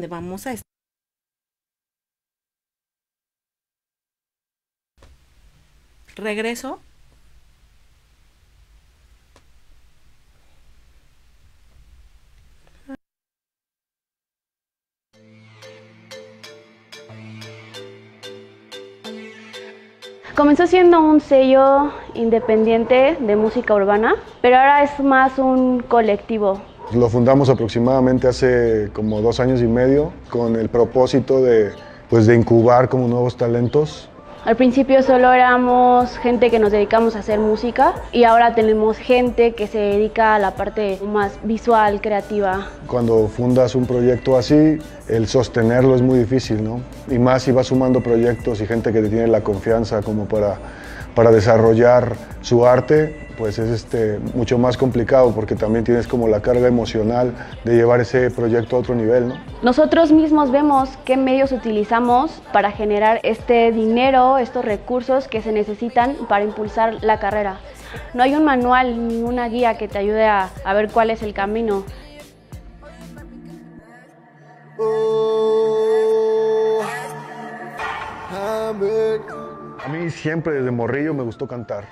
donde vamos a estar. Regreso. Comenzó siendo un sello independiente de música urbana, pero ahora es más un colectivo lo fundamos aproximadamente hace como dos años y medio con el propósito de, pues, de incubar como nuevos talentos. Al principio solo éramos gente que nos dedicamos a hacer música y ahora tenemos gente que se dedica a la parte más visual, creativa. Cuando fundas un proyecto así, el sostenerlo es muy difícil, ¿no? Y más si vas sumando proyectos y gente que te tiene la confianza como para, para desarrollar su arte, pues es este, mucho más complicado porque también tienes como la carga emocional de llevar ese proyecto a otro nivel. Nosotros mismos vemos qué medios utilizamos para generar este dinero, estos recursos que se necesitan para impulsar la carrera. No hay un manual, ni una guía que te ayude a ver cuál es el camino. Oh, a mí siempre desde morrillo me gustó cantar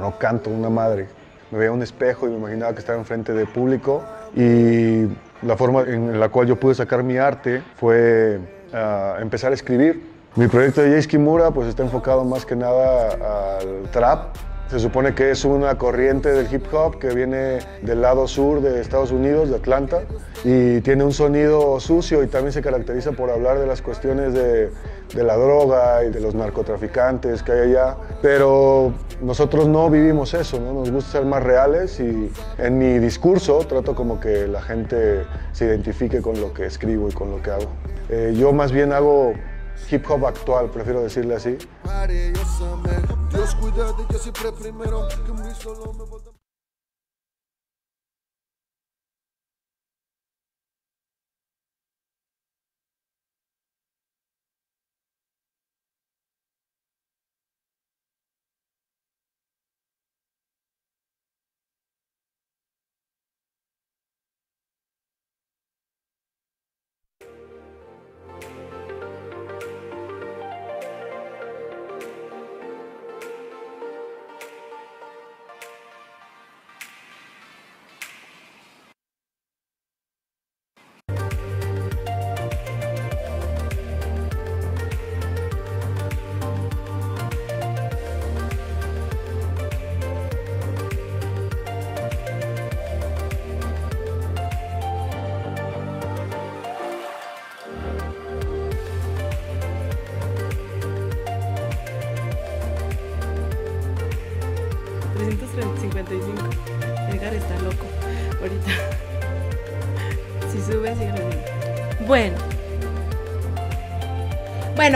no canto una madre. Me veía un espejo y me imaginaba que estaba enfrente de público y la forma en la cual yo pude sacar mi arte fue ah, empezar a escribir. Mi proyecto de Jace Kimura pues está enfocado más que nada al trap, se supone que es una corriente del hip hop que viene del lado sur de Estados Unidos, de Atlanta, y tiene un sonido sucio y también se caracteriza por hablar de las cuestiones de, la droga y de los narcotraficantes que hay allá. Pero nosotros no vivimos eso, ¿no? nos gusta ser más reales y en mi discurso trato como que la gente se identifique con lo que escribo y con lo que hago. Eh, yo más bien hago hip hop actual, prefiero decirle así.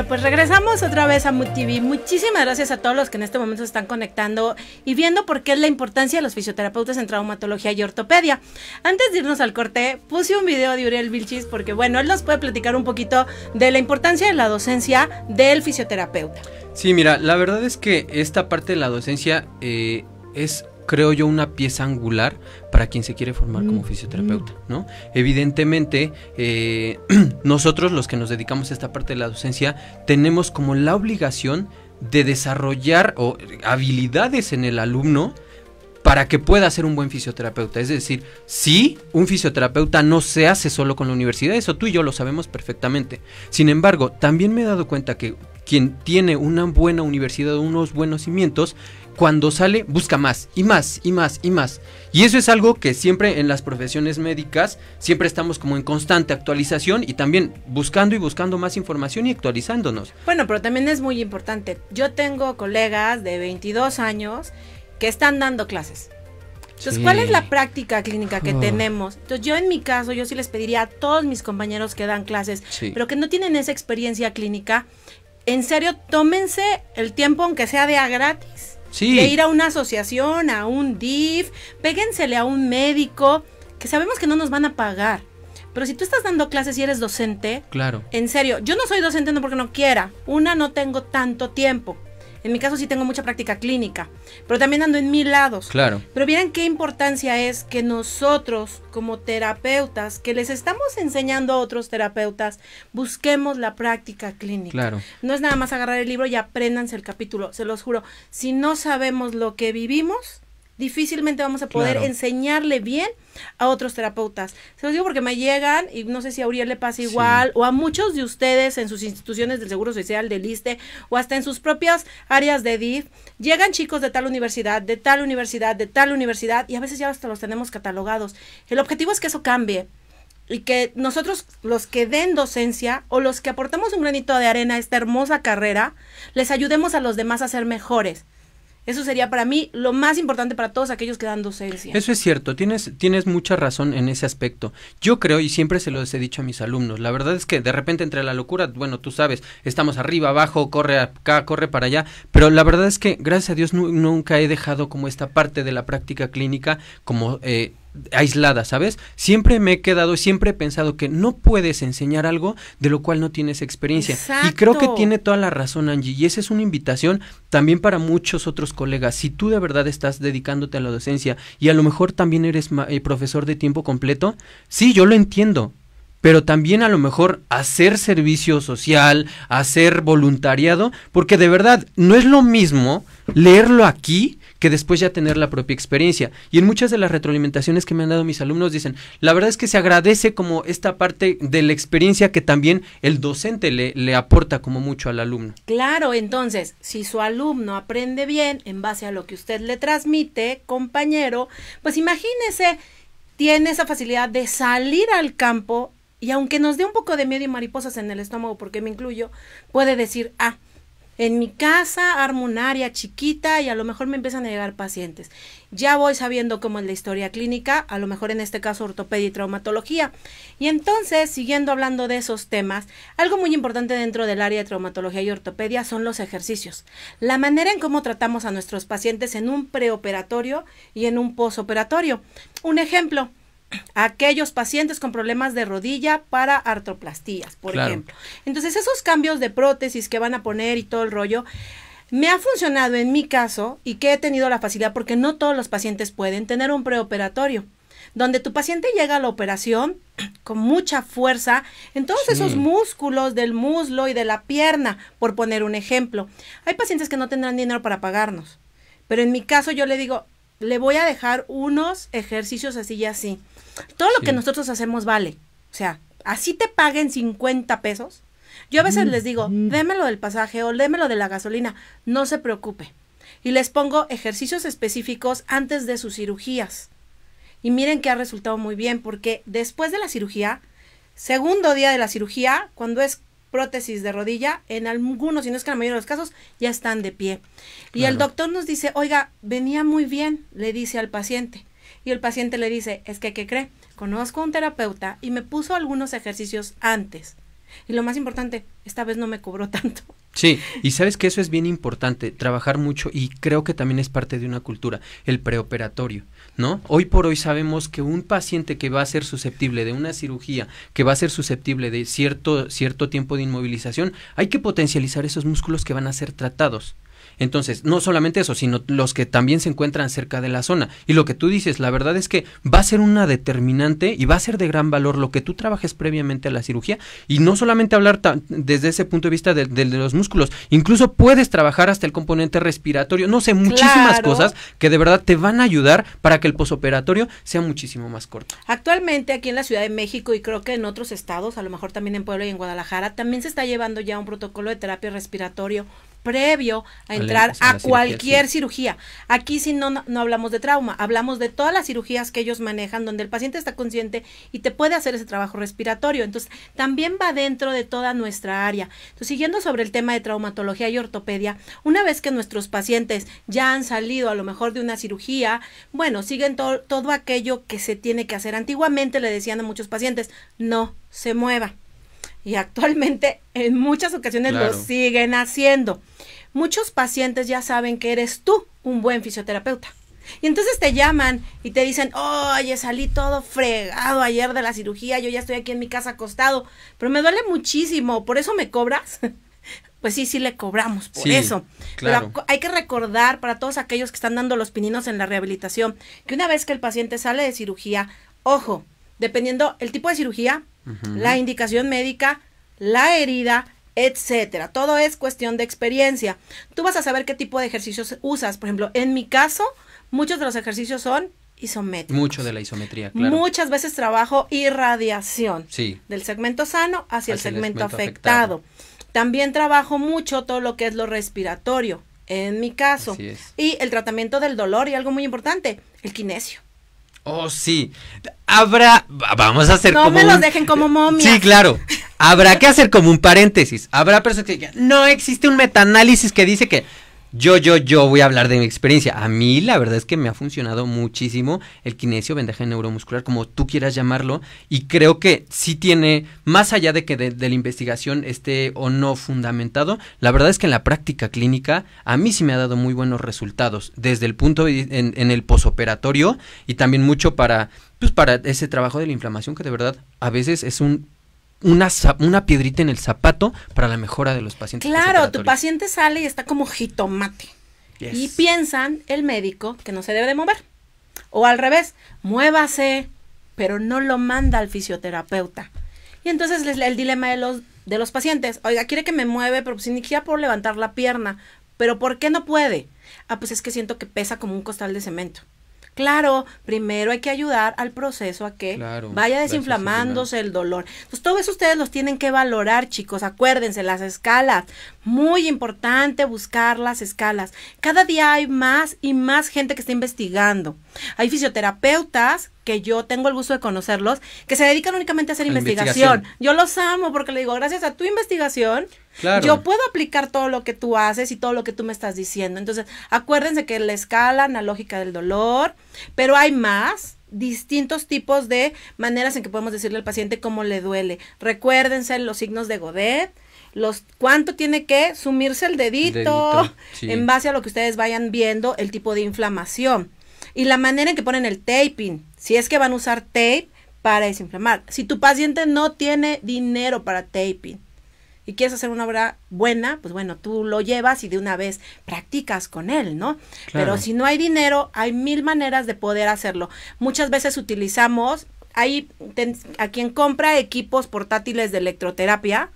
pues regresamos otra vez a MUTV. Muchísimas gracias a todos los que en este momento se están conectando y viendo por qué es la importancia de los fisioterapeutas en traumatología y ortopedia. Antes de irnos al corte, puse un video de Uriel Vilchis porque, bueno, él nos puede platicar un poquito de la importancia de la docencia del fisioterapeuta. Sí, mira, la verdad es que esta parte de la docencia eh, es creo yo, una pieza angular para quien se quiere formar como mm, fisioterapeuta, mm. ¿no? Evidentemente, eh, nosotros los que nos dedicamos a esta parte de la docencia, tenemos como la obligación de desarrollar eh, habilidades en el alumno para que pueda ser un buen fisioterapeuta. Es decir, sí, un fisioterapeuta no se hace solo con la universidad, eso tú y yo lo sabemos perfectamente. Sin embargo, también me he dado cuenta que quien tiene una buena universidad, unos buenos cimientos, cuando sale busca más y más y más y más. Y eso es algo que siempre en las profesiones médicas, siempre estamos como en constante actualización y también buscando y buscando más información y actualizándonos. Bueno, pero también es muy importante. Yo tengo colegas de 22 años que están dando clases. Entonces, ¿cuál es la práctica clínica que ah. tenemos? Entonces, yo en mi caso, yo sí les pediría a todos mis compañeros que dan clases, pero que no tienen esa experiencia clínica, en serio, tómense el tiempo, aunque sea de a gratis Sí. De ir a una asociación, a un DIF, péguensele a un médico, que sabemos que no nos van a pagar. Pero si tú estás dando clases y eres docente, claro. En serio, yo no soy docente no porque no quiera. Una, no tengo tanto tiempo. En mi caso sí tengo mucha práctica clínica, pero también ando en mil lados. Claro. Pero miren qué importancia es que nosotros como terapeutas, que les estamos enseñando a otros terapeutas, busquemos la práctica clínica. Claro. No es nada más agarrar el libro y apréndanse el capítulo, se los juro. Si no sabemos lo que vivimos, difícilmente vamos a poder enseñarle bien a otros terapeutas. Se los digo porque me llegan, y no sé si a Uriel le pasa igual, o a muchos de ustedes en sus instituciones del Seguro Social, de liste o hasta en sus propias áreas de DIF, llegan chicos de tal universidad, de tal universidad, de tal universidad, y a veces ya hasta los tenemos catalogados. El objetivo es que eso cambie y que nosotros, los que den docencia o los que aportamos un granito de arena a esta hermosa carrera, les ayudemos a los demás a ser mejores. Eso sería para mí lo más importante para todos aquellos que dan docencia. Eso es cierto, tienes, tienes mucha razón en ese aspecto. Yo creo, y siempre se lo he dicho a mis alumnos, la verdad es que de repente entre la locura, bueno, tú sabes, estamos arriba, abajo, corre acá, corre para allá, pero la verdad es que, gracias a Dios, nunca he dejado como esta parte de la práctica clínica como... Eh, aislada, ¿sabes? Siempre me he quedado, siempre he pensado que no puedes enseñar algo de lo cual no tienes experiencia. Y creo que tiene toda la razón Angie. Y esa es una invitación también para muchos otros colegas. Si tú de verdad estás dedicándote a la docencia y a lo mejor también eres eh, profesor de tiempo completo, sí, yo lo entiendo pero también a lo mejor hacer servicio social, hacer voluntariado, porque de verdad no es lo mismo leerlo aquí que después ya tener la propia experiencia. Y en muchas de las retroalimentaciones que me han dado mis alumnos dicen, la verdad es que se agradece como esta parte de la experiencia que también el docente le, le aporta como mucho al alumno. Claro, entonces, si su alumno aprende bien en base a lo que usted le transmite, compañero, pues imagínese, tiene esa facilidad de salir al campo y aunque nos dé un poco de miedo y mariposas en el estómago, porque me incluyo, puede decir, ah, en mi casa armo un área chiquita y a lo mejor me empiezan a llegar pacientes. Ya voy sabiendo cómo es la historia clínica, a lo mejor en este caso ortopedia y traumatología. Y entonces, siguiendo hablando de esos temas, algo muy importante dentro del área de traumatología y ortopedia son los ejercicios. La manera en cómo tratamos a nuestros pacientes en un preoperatorio y en un posoperatorio. Un ejemplo, aquellos pacientes con problemas de rodilla para artroplastías, por ejemplo. Entonces, esos cambios de prótesis que van a poner y todo el rollo, me ha funcionado en mi caso y que he tenido la facilidad, porque no todos los pacientes pueden tener un preoperatorio, donde tu paciente llega a la operación con mucha fuerza en todos esos músculos del muslo y de la pierna, por poner un ejemplo. Hay pacientes que no tendrán dinero para pagarnos, pero en mi caso yo le digo, le voy a dejar unos ejercicios así y así todo lo que nosotros hacemos vale. O sea, así te paguen 50 pesos. Yo a veces les digo, démelo del pasaje o démelo de la gasolina, no se preocupe. Y les pongo ejercicios específicos antes de sus cirugías. Y miren que ha resultado muy bien, porque después de la cirugía, segundo día de la cirugía, cuando es prótesis de rodilla, en algunos, si no es que en la mayoría de los casos, ya están de pie. Y el doctor nos dice, oiga, venía muy bien, le dice al paciente, y el paciente le dice, es que, ¿qué cree? Conozco a un terapeuta y me puso algunos ejercicios antes. Y lo más importante, esta vez no me cobró tanto. Sí, y sabes que eso es bien importante, trabajar mucho y creo que también es parte de una cultura, el preoperatorio, ¿no? Hoy por hoy sabemos que un paciente que va a ser susceptible de una cirugía, que va a ser susceptible de cierto, cierto tiempo de inmovilización, hay que potencializar esos músculos que van a ser tratados. Entonces, no solamente eso, sino los que también se encuentran cerca de la zona. Y lo que tú dices, la verdad es que va a ser una determinante y va a ser de gran valor lo que tú trabajes previamente a la cirugía. Y no solamente hablar desde ese punto de vista de, los músculos, incluso puedes trabajar hasta el componente respiratorio, no sé, muchísimas cosas que de verdad te van a ayudar para que el posoperatorio sea muchísimo más corto. Actualmente aquí en la Ciudad de México y creo que en otros estados, a lo mejor también en Puebla y en Guadalajara, también se está llevando ya un protocolo de terapia respiratorio previo a entrar em- a, cualquier cirugía, Aquí sí no, no hablamos de trauma, hablamos de todas las cirugías que ellos manejan, donde el paciente está consciente y te puede hacer ese trabajo respiratorio. Entonces, también va dentro de toda nuestra área. siguiendo sobre el tema de traumatología y ortopedia, una vez que nuestros pacientes ya han salido a lo mejor de una cirugía, bueno, siguen todo aquello que se tiene que hacer. Antiguamente le decían a muchos pacientes, no se mueva y actualmente en muchas ocasiones lo siguen haciendo. Muchos pacientes ya saben que eres tú un buen fisioterapeuta. Y entonces te llaman y te dicen, oye, salí todo fregado ayer de la cirugía, yo ya estoy aquí en mi casa acostado, pero me duele muchísimo, ¿por eso me cobras? pues sí, sí le cobramos por eso. Pero hay que recordar para todos aquellos que están dando los pininos en la rehabilitación, que una vez que el paciente sale de cirugía, ojo, dependiendo el tipo de cirugía, la indicación médica, la herida, etcétera. Todo es cuestión de experiencia. Tú vas a saber qué tipo de ejercicios usas. Por ejemplo, en mi caso, muchos de los ejercicios son isométricos. Mucho de la isometría, claro. Muchas veces trabajo irradiación. Sí. Del segmento sano hacia, el segmento, afectado. afectado. También trabajo mucho todo lo que es lo respiratorio, en mi caso. Y el tratamiento del dolor y algo muy importante, el kinesio. Oh, sí. Habrá, vamos a hacer como. No me dejen como momia. Sí, claro. Habrá que hacer como un paréntesis. Habrá personas que digan, no existe un metaanálisis que dice que yo, yo, yo voy a hablar de mi experiencia. A mí la verdad es que me ha funcionado muchísimo el kinesio, vendaje neuromuscular, como tú quieras llamarlo, y creo que sí tiene, más allá de que de, la investigación esté o no fundamentado, la verdad es que en la práctica clínica a mí sí me ha dado muy buenos resultados, desde el punto en, en el posoperatorio y también mucho para, pues para ese trabajo de la inflamación que de verdad a veces es un una, piedrita en el zapato para la mejora de los pacientes. Claro, tu paciente sale y está como jitomate. Y piensan el médico que no se debe de mover. O al revés, muévase, pero no lo manda al fisioterapeuta. Y entonces el, el dilema de los, de los pacientes, oiga, quiere que me mueve, pero pues, sin ni siquiera puedo levantar la pierna. ¿Pero por qué no puede? Ah, pues es que siento que pesa como un costal de cemento. Claro, primero hay que ayudar al proceso a que vaya desinflamándose el dolor. Entonces, todo eso ustedes los tienen que valorar, chicos. Acuérdense, las escalas. Muy importante buscar las escalas. Cada día hay más y más gente que está investigando. Hay fisioterapeutas que yo tengo el gusto de conocerlos, que se dedican únicamente a hacer investigación. investigación. Yo los amo porque le digo, gracias a tu investigación, yo puedo aplicar todo lo que tú haces y todo lo que tú me estás diciendo. Entonces, acuérdense que la escala analógica del dolor, pero hay más distintos tipos de maneras en que podemos decirle al paciente cómo le duele. Recuérdense los signos de Godet, los cuánto tiene que sumirse el dedito, en base a lo que ustedes vayan viendo, el tipo de inflamación y la manera en que ponen el taping. Si es que van a usar tape para desinflamar. Si tu paciente no tiene dinero para taping, y quieres hacer una obra buena, pues bueno, tú lo llevas y de una vez practicas con él, ¿no? Pero si no hay dinero, hay mil maneras de poder hacerlo. Muchas veces utilizamos, hay a quien compra equipos portátiles de electroterapia,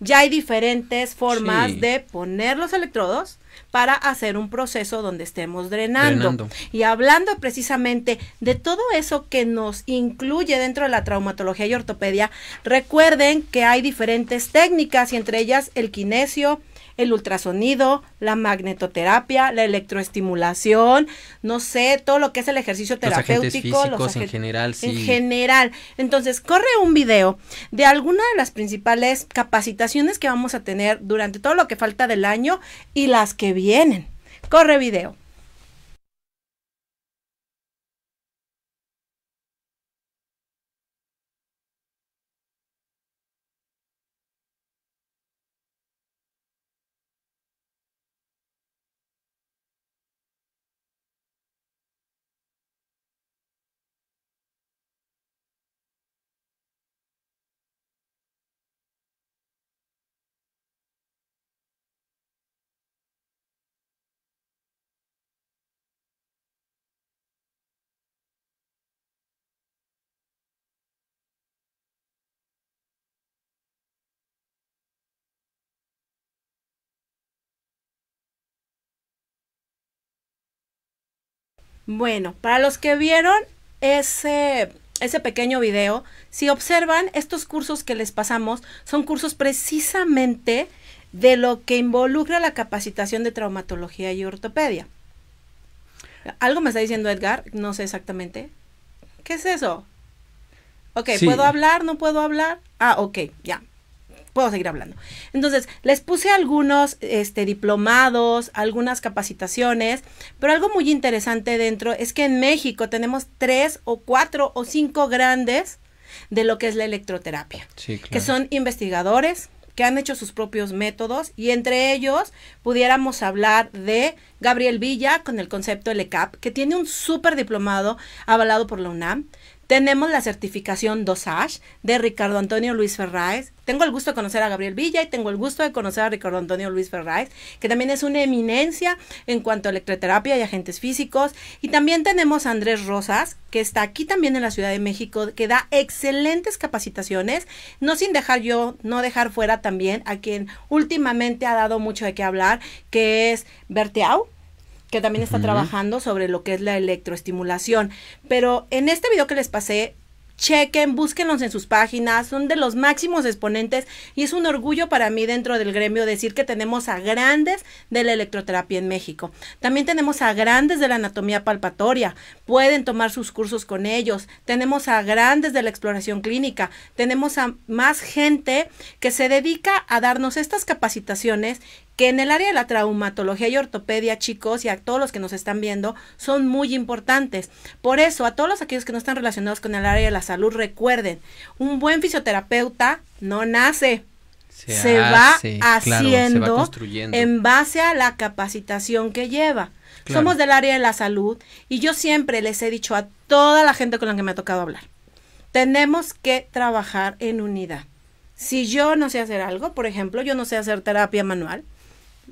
ya hay diferentes formas de poner los electrodos para hacer un proceso donde estemos drenando. drenando. Y hablando precisamente de todo eso que nos incluye dentro de la traumatología y ortopedia, recuerden que hay diferentes técnicas y entre ellas el kinesio, el ultrasonido, la magnetoterapia, la electroestimulación, no sé, todo lo que es el ejercicio terapéutico. Los físicos en general, sí. En general. Entonces, corre un video de alguna de las principales capacitaciones que vamos a tener durante todo lo que falta del año y las que vienen. Corre video. Bueno, para los que vieron ese, pequeño video, si observan, estos cursos que les pasamos son cursos precisamente de lo que involucra la capacitación de traumatología y ortopedia. Algo me está diciendo Edgar, no sé exactamente. ¿Qué es eso? Ok, ¿puedo hablar? ¿No puedo hablar? Ah, ok, ya puedo seguir hablando. Entonces, les puse algunos este, diplomados, algunas capacitaciones, pero algo muy interesante dentro es que en México tenemos tres o cuatro o cinco grandes de lo que es la electroterapia, que son investigadores que han hecho sus propios métodos y entre ellos pudiéramos hablar de Gabriel Villa con el concepto LECAP, que tiene un súper diplomado avalado por la UNAM. Tenemos la certificación DOSAGE de Ricardo Antonio Luis Ferráez. Tengo el gusto de conocer a Gabriel Villa y tengo el gusto de conocer a Ricardo Antonio Luis Ferráez, que también es una eminencia en cuanto a electroterapia y agentes físicos. Y también tenemos a Andrés Rosas, que está aquí también en la Ciudad de México, que da excelentes capacitaciones, no sin dejar yo, no dejar fuera también a quien últimamente ha dado mucho de qué hablar, que es Berteau que también está trabajando sobre lo que es la electroestimulación. Pero en este video que les pasé, chequen, búsquenlos en sus páginas, son de los máximos exponentes y es un orgullo para mí dentro del gremio decir que tenemos a grandes de la electroterapia en México. También tenemos a grandes de la anatomía palpatoria, pueden tomar sus cursos con ellos, tenemos a grandes de la exploración clínica, tenemos a más gente que se dedica a darnos estas capacitaciones que en el área de la traumatología y ortopedia, chicos, y a todos los que nos están viendo, son muy importantes. Por eso, a todos aquellos que no están relacionados con el área de la salud, recuerden, un buen fisioterapeuta no nace. Se, va haciendo en base a la capacitación que lleva. Somos del área de la salud y yo siempre les he dicho a toda la gente con la que me ha tocado hablar, tenemos que trabajar en unidad. Si yo no sé hacer algo, por ejemplo, yo no sé hacer terapia manual,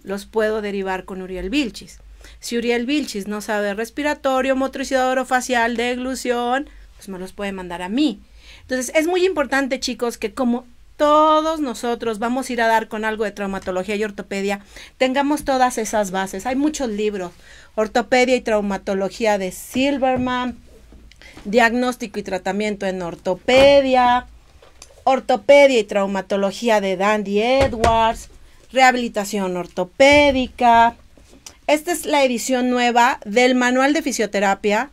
los puedo derivar con Uriel Vilchis. Si Uriel Vilchis no sabe respiratorio, motricidad orofacial, deglución, pues me los puede mandar a mí. Entonces, es muy importante, chicos, que como todos nosotros vamos a ir a dar con algo de traumatología y ortopedia, tengamos todas esas bases. Hay muchos libros, Ortopedia y Traumatología de Silverman, Diagnóstico y Tratamiento en Ortopedia, Ortopedia y Traumatología de Dandy Edwards, rehabilitación ortopédica. Esta es la edición nueva del manual de fisioterapia.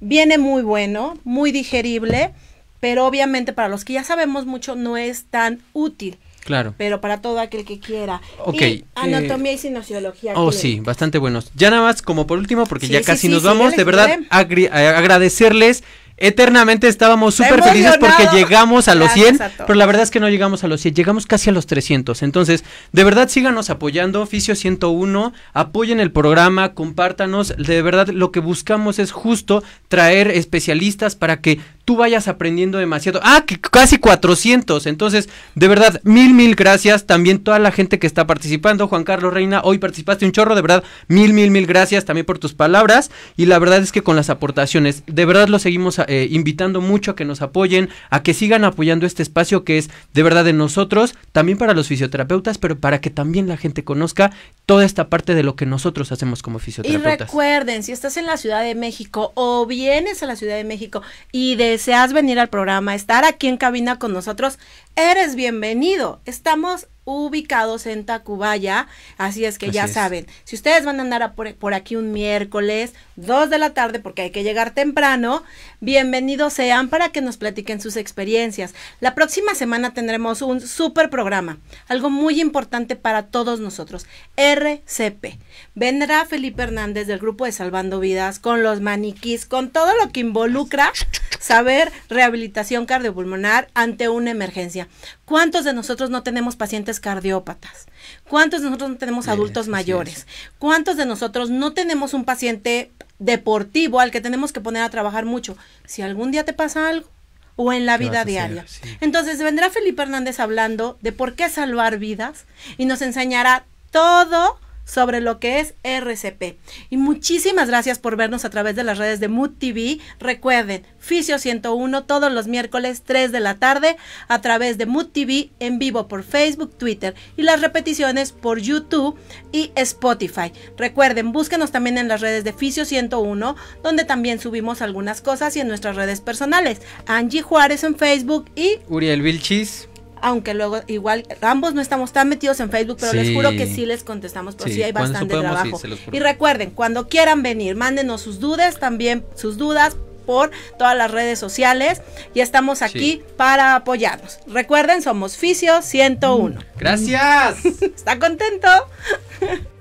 Viene muy bueno, muy digerible, pero obviamente para los que ya sabemos mucho no es tan útil. Claro. Pero para todo aquel que quiera. Ok. Eh, anatomía y sinociología. Oh, sí, bastante buenos. Ya nada más, como por último, porque ya casi nos vamos, de verdad, eh, agradecerles eternamente estábamos súper felices porque llegamos a los 100, pero la verdad es que no llegamos a los 100, llegamos casi a los 300. Entonces, de verdad síganos apoyando, Oficio 101, apoyen el programa, compártanos. De verdad, lo que buscamos es justo traer especialistas para que tú vayas aprendiendo demasiado. Ah, que casi 400. Entonces, de verdad, mil, mil gracias. También toda la gente que está participando. Juan Carlos Reina, hoy participaste un chorro. De verdad, mil, mil, mil gracias también por tus palabras. Y la verdad es que con las aportaciones, de verdad los seguimos eh, invitando mucho a que nos apoyen, a que sigan apoyando este espacio que es de verdad de nosotros, también para los fisioterapeutas, pero para que también la gente conozca toda esta parte de lo que nosotros hacemos como fisioterapeutas. Y recuerden, si estás en la Ciudad de México o vienes a la Ciudad de México y de deseas venir al programa, estar aquí en cabina con nosotros, eres bienvenido. Estamos ubicados en Tacubaya, así es que ya saben, si ustedes van a andar por, aquí un miércoles, 2 de la tarde, porque hay que llegar temprano, bienvenidos sean para que nos platiquen sus experiencias. La próxima semana tendremos un super programa, algo muy importante para todos nosotros, RCP. Vendrá Felipe Hernández del grupo de Salvando Vidas con los maniquís, con todo lo que involucra saber rehabilitación cardiopulmonar ante una emergencia. ¿Cuántos de nosotros no tenemos pacientes cardiópatas? ¿Cuántos de nosotros no tenemos adultos mayores? ¿Cuántos de nosotros no tenemos un paciente deportivo al que tenemos que poner a trabajar mucho? Si algún día te pasa algo, o en la vida diaria. Entonces vendrá Felipe Hernández hablando de por qué salvar vidas y nos enseñará todo sobre lo que es RCP. Y muchísimas gracias por vernos a través de las redes de Mood TV. Recuerden, Fisio 101 todos los miércoles 3 de la tarde a través de Mood TV en vivo por Facebook, Twitter y las repeticiones por YouTube y Spotify. Recuerden, búsquenos también en las redes de Fisio 101 donde también subimos algunas cosas y en nuestras redes personales. Angie Juárez en Facebook y Uriel Vilchis aunque luego igual ambos no estamos tan metidos en Facebook, pero les juro que sí les contestamos, por pues sí, hay bastante trabajo. y recuerden, cuando quieran venir, mándenos sus dudas también, sus dudas por todas las redes sociales y estamos aquí para apoyarnos. Recuerden, somos Fisio 101. Gracias. ¿Está contento?